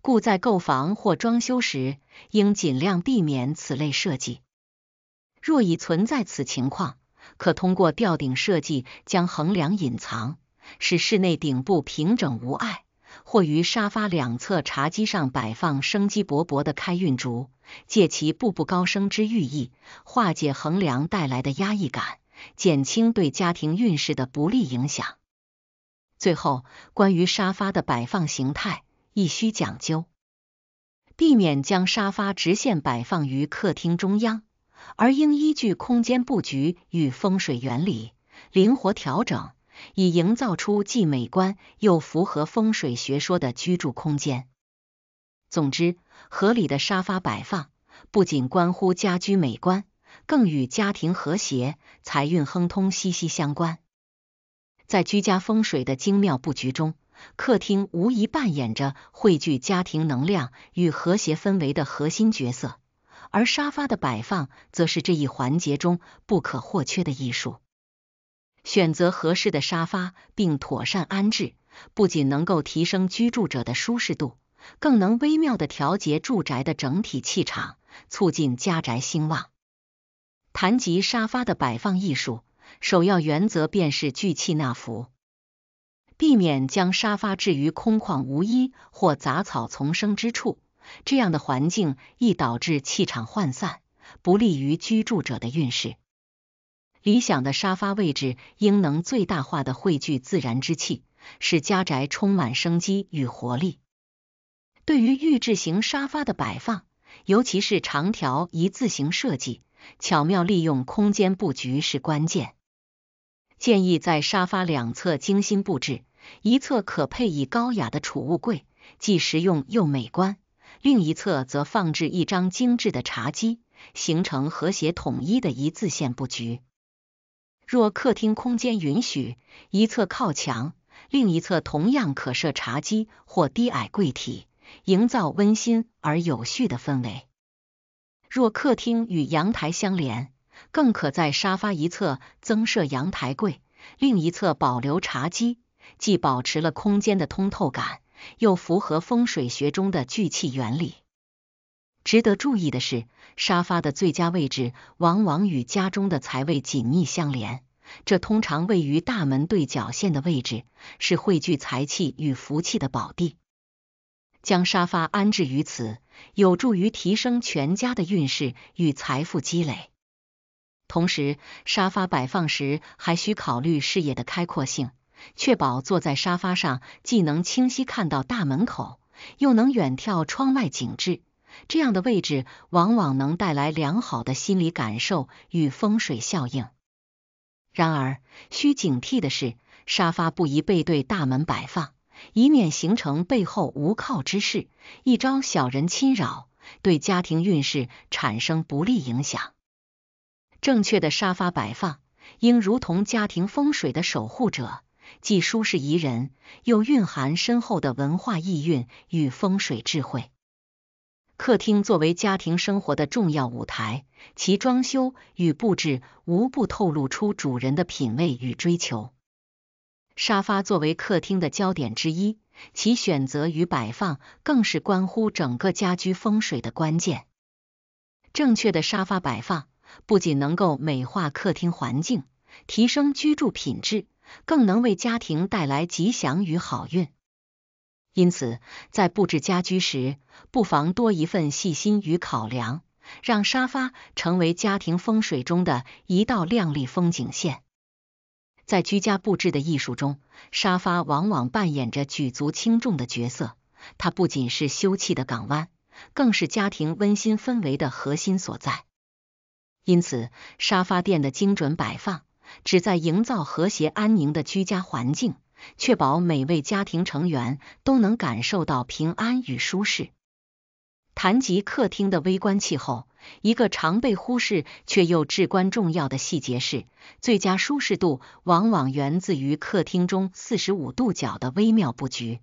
故在购房或装修时，应尽量避免此类设计。若已存在此情况，可通过吊顶设计将横梁隐藏，使室内顶部平整无碍；或于沙发两侧茶几上摆放生机勃勃的开运竹，借其步步高升之寓意，化解横梁带来的压抑感，减轻对家庭运势的不利影响。最后，关于沙发的摆放形态。亦需讲究，避免将沙发直线摆放于客厅中央，而应依据空间布局与风水原理灵活调整，以营造出既美观又符合风水学说的居住空间。总之，合理的沙发摆放不仅关乎家居美观，更与家庭和谐、财运亨通息息相关。在居家风水的精妙布局中。客厅无疑扮演着汇聚家庭能量与和谐氛围的核心角色，而沙发的摆放则是这一环节中不可或缺的艺术。选择合适的沙发并妥善安置，不仅能够提升居住者的舒适度，更能微妙的调节住宅的整体气场，促进家宅兴旺。谈及沙发的摆放艺术，首要原则便是聚气纳福。避免将沙发置于空旷无依或杂草丛生之处，这样的环境易导致气场涣散，不利于居住者的运势。理想的沙发位置应能最大化的汇聚自然之气，使家宅充满生机与活力。对于预制型沙发的摆放，尤其是长条一字型设计，巧妙利用空间布局是关键。建议在沙发两侧精心布置。一侧可配以高雅的储物柜，既实用又美观；另一侧则放置一张精致的茶几，形成和谐统一的一字线布局。若客厅空间允许，一侧靠墙，另一侧同样可设茶几或低矮柜体，营造温馨而有序的氛围。若客厅与阳台相连，更可在沙发一侧增设阳台柜，另一侧保留茶几。既保持了空间的通透感，又符合风水学中的聚气原理。值得注意的是，沙发的最佳位置往往与家中的财位紧密相连，这通常位于大门对角线的位置，是汇聚财气与福气的宝地。将沙发安置于此，有助于提升全家的运势与财富积累。同时，沙发摆放时还需考虑视野的开阔性。确保坐在沙发上既能清晰看到大门口，又能远眺窗外景致，这样的位置往往能带来良好的心理感受与风水效应。然而，需警惕的是，沙发不宜背对大门摆放，以免形成背后无靠之势，一招小人侵扰，对家庭运势产生不利影响。正确的沙发摆放，应如同家庭风水的守护者。既舒适宜人，又蕴含深厚的文化意蕴与风水智慧。客厅作为家庭生活的重要舞台，其装修与布置无不透露出主人的品味与追求。沙发作为客厅的焦点之一，其选择与摆放更是关乎整个家居风水的关键。正确的沙发摆放不仅能够美化客厅环境，提升居住品质。更能为家庭带来吉祥与好运，因此在布置家居时，不妨多一份细心与考量，让沙发成为家庭风水中的一道亮丽风景线。在居家布置的艺术中，沙发往往扮演着举足轻重的角色。它不仅是休憩的港湾，更是家庭温馨氛围的核心所在。因此，沙发垫的精准摆放。旨在营造和谐安宁的居家环境，确保每位家庭成员都能感受到平安与舒适。谈及客厅的微观气候，一个常被忽视却又至关重要的细节是，最佳舒适度往往源自于客厅中四十五度角的微妙布局。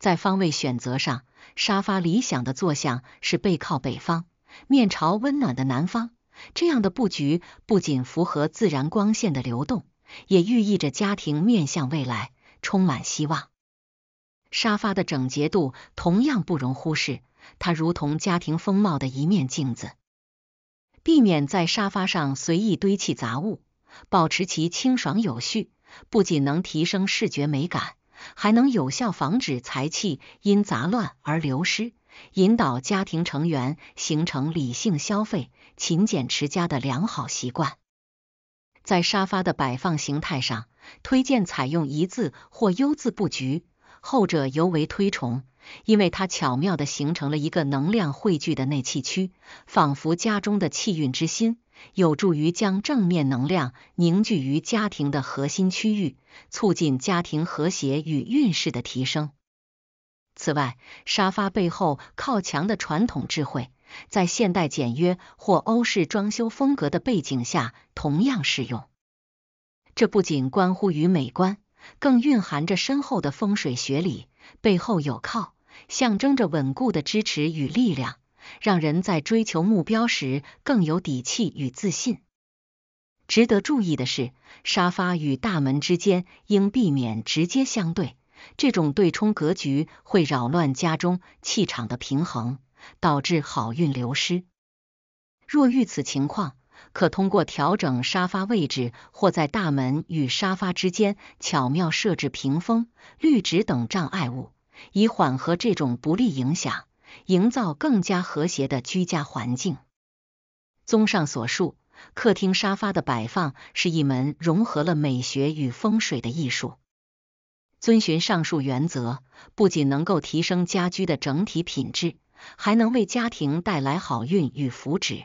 在方位选择上，沙发理想的坐向是背靠北方，面朝温暖的南方。这样的布局不仅符合自然光线的流动，也寓意着家庭面向未来，充满希望。沙发的整洁度同样不容忽视，它如同家庭风貌的一面镜子。避免在沙发上随意堆砌杂物，保持其清爽有序，不仅能提升视觉美感，还能有效防止财气因杂乱而流失。引导家庭成员形成理性消费、勤俭持家的良好习惯。在沙发的摆放形态上，推荐采用一字或 U 字布局，后者尤为推崇，因为它巧妙地形成了一个能量汇聚的内气区，仿佛家中的气运之心，有助于将正面能量凝聚于家庭的核心区域，促进家庭和谐与运势的提升。此外，沙发背后靠墙的传统智慧，在现代简约或欧式装修风格的背景下同样适用。这不仅关乎于美观，更蕴含着深厚的风水学理。背后有靠，象征着稳固的支持与力量，让人在追求目标时更有底气与自信。值得注意的是，沙发与大门之间应避免直接相对。这种对冲格局会扰乱家中气场的平衡，导致好运流失。若遇此情况，可通过调整沙发位置，或在大门与沙发之间巧妙设置屏风、绿植等障碍物，以缓和这种不利影响，营造更加和谐的居家环境。综上所述，客厅沙发的摆放是一门融合了美学与风水的艺术。遵循上述原则，不仅能够提升家居的整体品质，还能为家庭带来好运与福祉。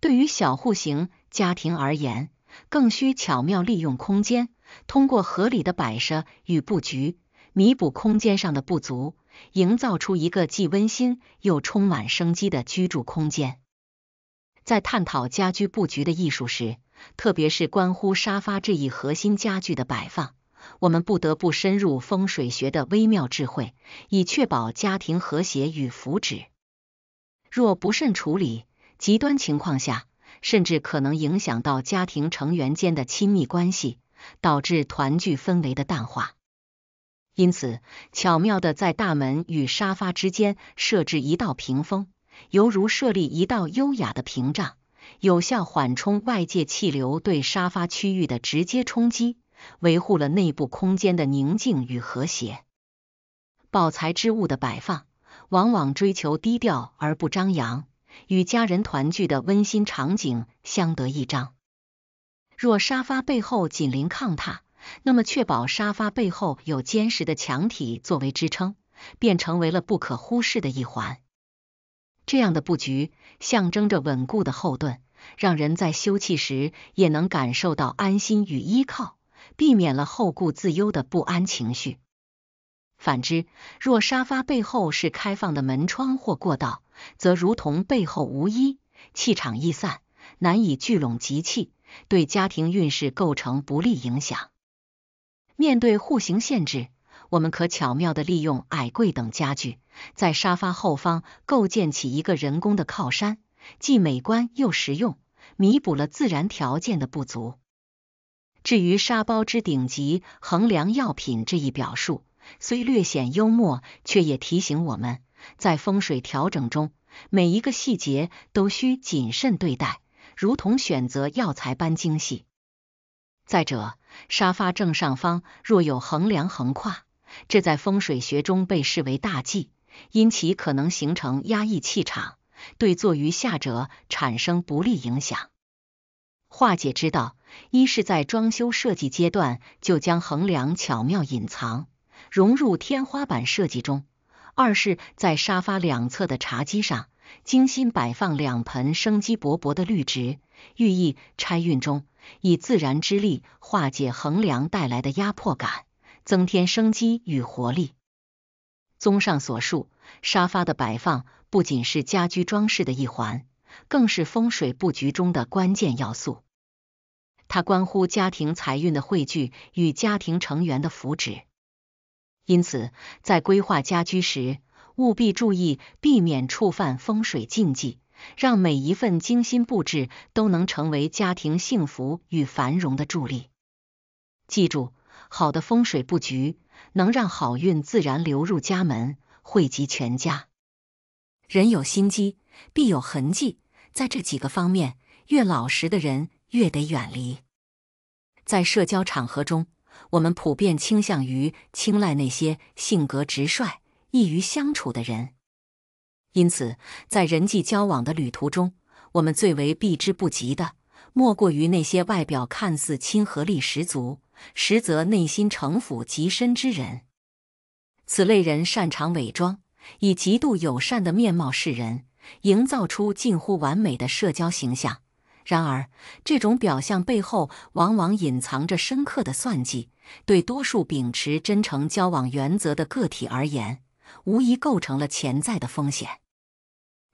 对于小户型家庭而言，更需巧妙利用空间，通过合理的摆设与布局，弥补空间上的不足，营造出一个既温馨又充满生机的居住空间。在探讨家居布局的艺术时，特别是关乎沙发这一核心家具的摆放。我们不得不深入风水学的微妙智慧，以确保家庭和谐与福祉。若不慎处理，极端情况下甚至可能影响到家庭成员间的亲密关系，导致团聚氛围的淡化。因此，巧妙的在大门与沙发之间设置一道屏风，犹如设立一道优雅的屏障，有效缓冲外界气流对沙发区域的直接冲击。维护了内部空间的宁静与和谐。宝财之物的摆放往往追求低调而不张扬，与家人团聚的温馨场景相得益彰。若沙发背后紧邻炕榻，那么确保沙发背后有坚实的墙体作为支撑，便成为了不可忽视的一环。这样的布局象征着稳固的后盾，让人在休憩时也能感受到安心与依靠。避免了后顾自忧的不安情绪。反之，若沙发背后是开放的门窗或过道，则如同背后无衣，气场易散，难以聚拢集气，对家庭运势构成不利影响。面对户型限制，我们可巧妙的利用矮柜等家具，在沙发后方构建起一个人工的靠山，既美观又实用，弥补了自然条件的不足。至于沙包之顶级衡量药品这一表述，虽略显幽默，却也提醒我们在风水调整中，每一个细节都需谨慎对待，如同选择药材般精细。再者，沙发正上方若有横梁横跨，这在风水学中被视为大忌，因其可能形成压抑气场，对坐于下者产生不利影响。化解之道。一是，在装修设计阶段就将横梁巧妙隐藏，融入天花板设计中；二是，在沙发两侧的茶几上精心摆放两盆生机勃勃的绿植，寓意拆运中，以自然之力化解横梁带来的压迫感，增添生机与活力。综上所述，沙发的摆放不仅是家居装饰的一环，更是风水布局中的关键要素。它关乎家庭财运的汇聚与家庭成员的福祉，因此在规划家居时，务必注意避免触犯风水禁忌，让每一份精心布置都能成为家庭幸福与繁荣的助力。记住，好的风水布局能让好运自然流入家门，惠及全家人。有心机必有痕迹，在这几个方面，越老实的人越得远离。在社交场合中，我们普遍倾向于青睐那些性格直率、易于相处的人。因此，在人际交往的旅途中，我们最为避之不及的，莫过于那些外表看似亲和力十足，实则内心城府极深之人。此类人擅长伪装，以极度友善的面貌示人，营造出近乎完美的社交形象。然而，这种表象背后往往隐藏着深刻的算计，对多数秉持真诚交往原则的个体而言，无疑构成了潜在的风险。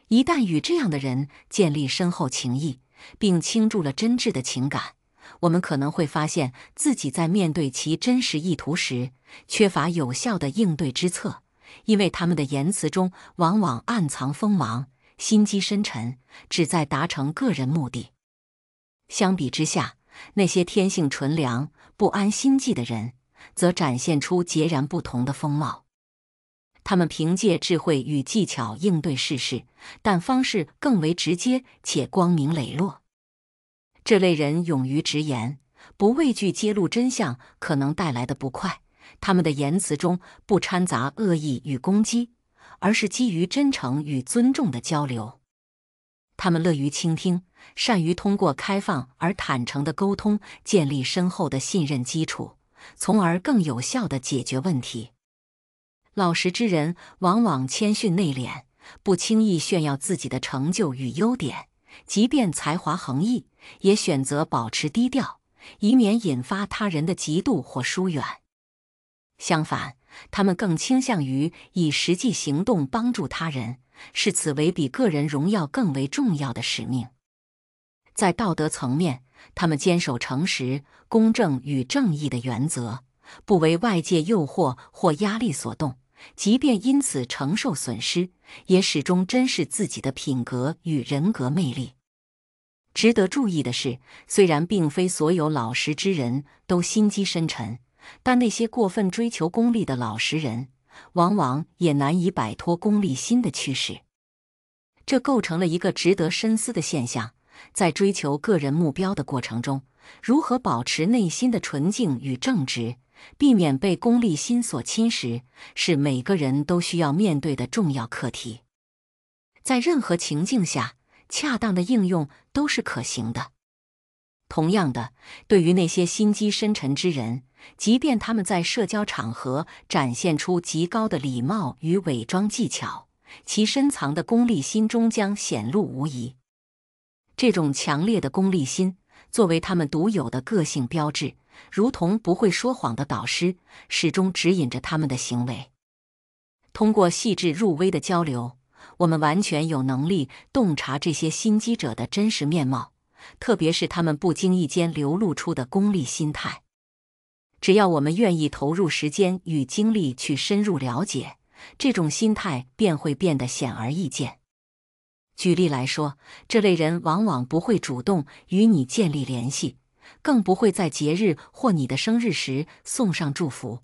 一旦与这样的人建立深厚情谊，并倾注了真挚的情感，我们可能会发现自己在面对其真实意图时，缺乏有效的应对之策，因为他们的言辞中往往暗藏锋芒，心机深沉，旨在达成个人目的。相比之下，那些天性纯良、不安心计的人，则展现出截然不同的风貌。他们凭借智慧与技巧应对世事，但方式更为直接且光明磊落。这类人勇于直言，不畏惧揭露真相可能带来的不快。他们的言辞中不掺杂恶意与攻击，而是基于真诚与尊重的交流。他们乐于倾听，善于通过开放而坦诚的沟通建立深厚的信任基础，从而更有效地解决问题。老实之人往往谦逊内敛，不轻易炫耀自己的成就与优点，即便才华横溢，也选择保持低调，以免引发他人的嫉妒或疏远。相反，他们更倾向于以实际行动帮助他人。视此为比个人荣耀更为重要的使命。在道德层面，他们坚守诚实、公正与正义的原则，不为外界诱惑或压力所动，即便因此承受损失，也始终珍视自己的品格与人格魅力。值得注意的是，虽然并非所有老实之人都心机深沉，但那些过分追求功利的老实人。往往也难以摆脱功利心的趋势，这构成了一个值得深思的现象。在追求个人目标的过程中，如何保持内心的纯净与正直，避免被功利心所侵蚀，是每个人都需要面对的重要课题。在任何情境下，恰当的应用都是可行的。同样的，对于那些心机深沉之人。即便他们在社交场合展现出极高的礼貌与伪装技巧，其深藏的功利心终将显露无遗。这种强烈的功利心作为他们独有的个性标志，如同不会说谎的导师，始终指引着他们的行为。通过细致入微的交流，我们完全有能力洞察这些心机者的真实面貌，特别是他们不经意间流露出的功利心态。只要我们愿意投入时间与精力去深入了解，这种心态便会变得显而易见。举例来说，这类人往往不会主动与你建立联系，更不会在节日或你的生日时送上祝福，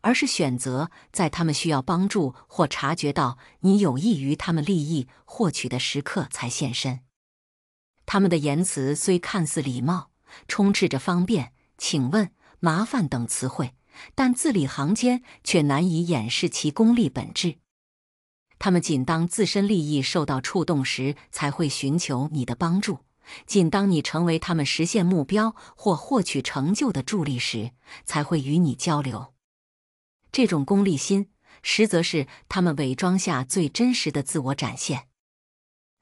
而是选择在他们需要帮助或察觉到你有益于他们利益获取的时刻才现身。他们的言辞虽看似礼貌，充斥着方便，请问。麻烦等词汇，但字里行间却难以掩饰其功利本质。他们仅当自身利益受到触动时，才会寻求你的帮助；仅当你成为他们实现目标或获取成就的助力时，才会与你交流。这种功利心，实则是他们伪装下最真实的自我展现。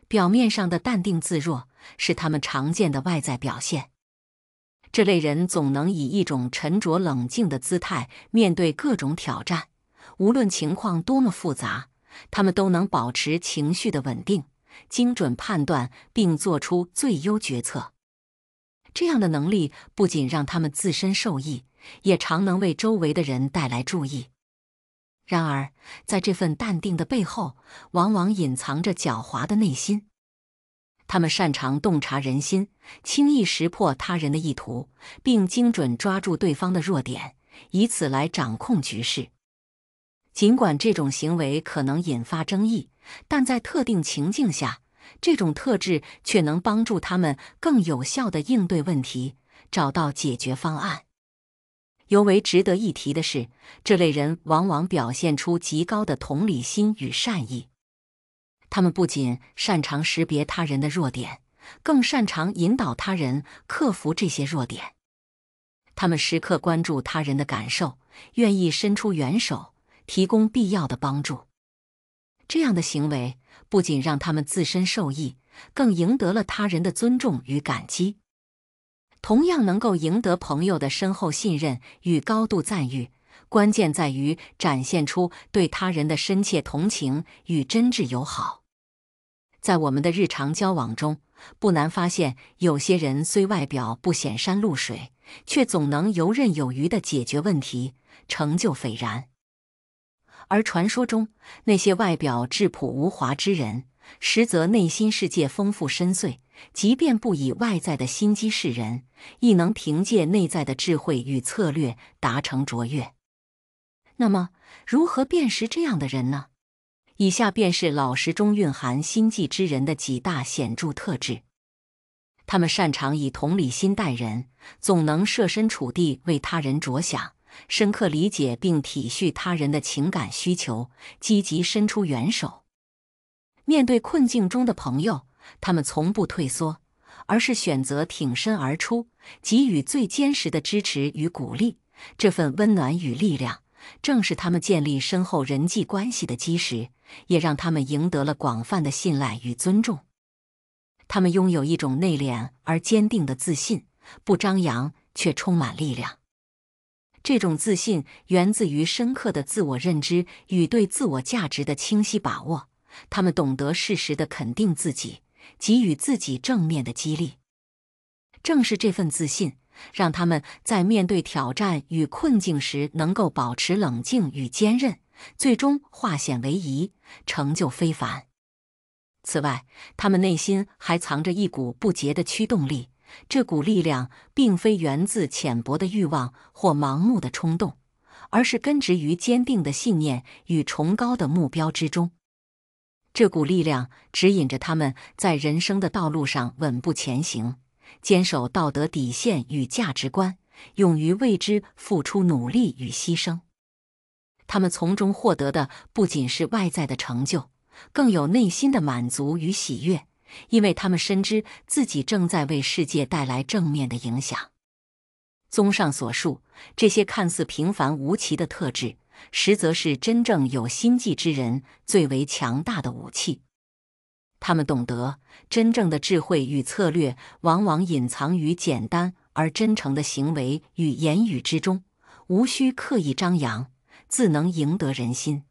表面上的淡定自若，是他们常见的外在表现。这类人总能以一种沉着冷静的姿态面对各种挑战，无论情况多么复杂，他们都能保持情绪的稳定，精准判断并做出最优决策。这样的能力不仅让他们自身受益，也常能为周围的人带来注意。然而，在这份淡定的背后，往往隐藏着狡猾的内心。他们擅长洞察人心，轻易识破他人的意图，并精准抓住对方的弱点，以此来掌控局势。尽管这种行为可能引发争议，但在特定情境下，这种特质却能帮助他们更有效地应对问题，找到解决方案。尤为值得一提的是，这类人往往表现出极高的同理心与善意。他们不仅擅长识别他人的弱点，更擅长引导他人克服这些弱点。他们时刻关注他人的感受，愿意伸出援手，提供必要的帮助。这样的行为不仅让他们自身受益，更赢得了他人的尊重与感激，同样能够赢得朋友的深厚信任与高度赞誉。关键在于展现出对他人的深切同情与真挚友好。在我们的日常交往中，不难发现，有些人虽外表不显山露水，却总能游刃有余的解决问题，成就斐然。而传说中那些外表质朴无华之人，实则内心世界丰富深邃，即便不以外在的心机示人，亦能凭借内在的智慧与策略达成卓越。那么，如何辨识这样的人呢？以下便是老实中蕴含心计之人的几大显著特质：他们擅长以同理心待人，总能设身处地为他人着想，深刻理解并体恤他人的情感需求，积极伸出援手。面对困境中的朋友，他们从不退缩，而是选择挺身而出，给予最坚实的支持与鼓励。这份温暖与力量。正是他们建立深厚人际关系的基石，也让他们赢得了广泛的信赖与尊重。他们拥有一种内敛而坚定的自信，不张扬却充满力量。这种自信源自于深刻的自我认知与对自我价值的清晰把握。他们懂得适时的肯定自己，给予自己正面的激励。正是这份自信。让他们在面对挑战与困境时，能够保持冷静与坚韧，最终化险为夷，成就非凡。此外，他们内心还藏着一股不竭的驱动力，这股力量并非源自浅薄的欲望或盲目的冲动，而是根植于坚定的信念与崇高的目标之中。这股力量指引着他们在人生的道路上稳步前行。坚守道德底线与价值观，勇于为之付出努力与牺牲。他们从中获得的不仅是外在的成就，更有内心的满足与喜悦，因为他们深知自己正在为世界带来正面的影响。综上所述，这些看似平凡无奇的特质，实则是真正有心计之人最为强大的武器。他们懂得，真正的智慧与策略往往隐藏于简单而真诚的行为与言语之中，无需刻意张扬，自能赢得人心。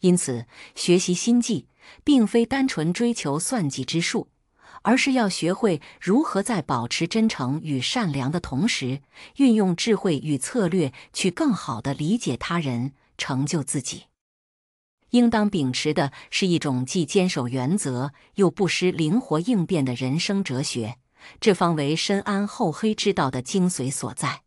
因此，学习心计并非单纯追求算计之术，而是要学会如何在保持真诚与善良的同时，运用智慧与策略去更好的理解他人，成就自己。应当秉持的是一种既坚守原则又不失灵活应变的人生哲学，这方为深谙厚黑之道的精髓所在。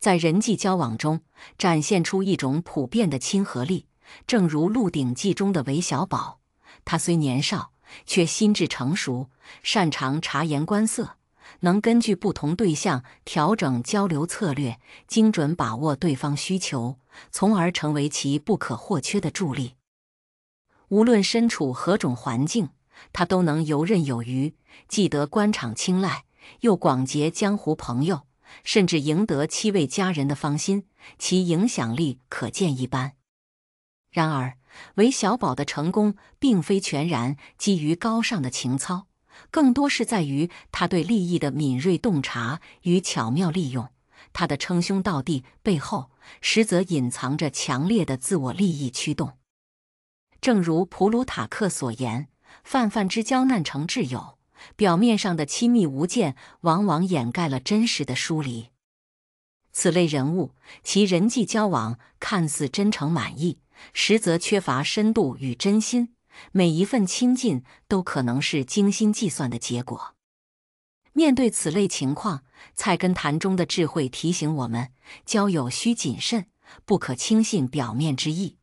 在人际交往中，展现出一种普遍的亲和力，正如《鹿鼎记》中的韦小宝，他虽年少，却心智成熟，擅长察言观色。能根据不同对象调整交流策略，精准把握对方需求，从而成为其不可或缺的助力。无论身处何种环境，他都能游刃有余，既得官场青睐，又广结江湖朋友，甚至赢得七位佳人的芳心，其影响力可见一斑。然而，韦小宝的成功并非全然基于高尚的情操。更多是在于他对利益的敏锐洞察与巧妙利用。他的称兄道弟背后，实则隐藏着强烈的自我利益驱动。正如普鲁塔克所言：“泛泛之交难成挚友。”表面上的亲密无间，往往掩盖了真实的疏离。此类人物，其人际交往看似真诚满意，实则缺乏深度与真心。每一份亲近都可能是精心计算的结果。面对此类情况，《菜根谭》中的智慧提醒我们：交友需谨慎，不可轻信表面之意。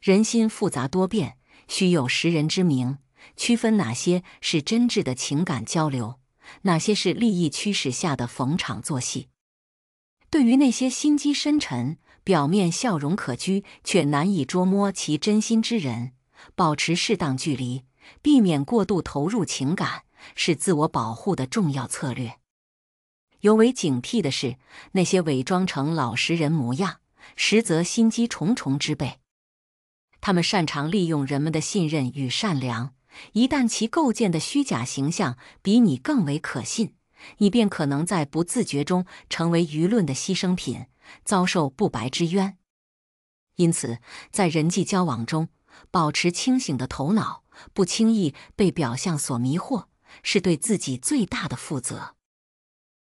人心复杂多变，需有识人之明，区分哪些是真挚的情感交流，哪些是利益驱使下的逢场作戏。对于那些心机深沉、表面笑容可掬却难以捉摸其真心之人，保持适当距离，避免过度投入情感，是自我保护的重要策略。尤为警惕的是那些伪装成老实人模样，实则心机重重之辈。他们擅长利用人们的信任与善良，一旦其构建的虚假形象比你更为可信，你便可能在不自觉中成为舆论的牺牲品，遭受不白之冤。因此，在人际交往中，保持清醒的头脑，不轻易被表象所迷惑，是对自己最大的负责。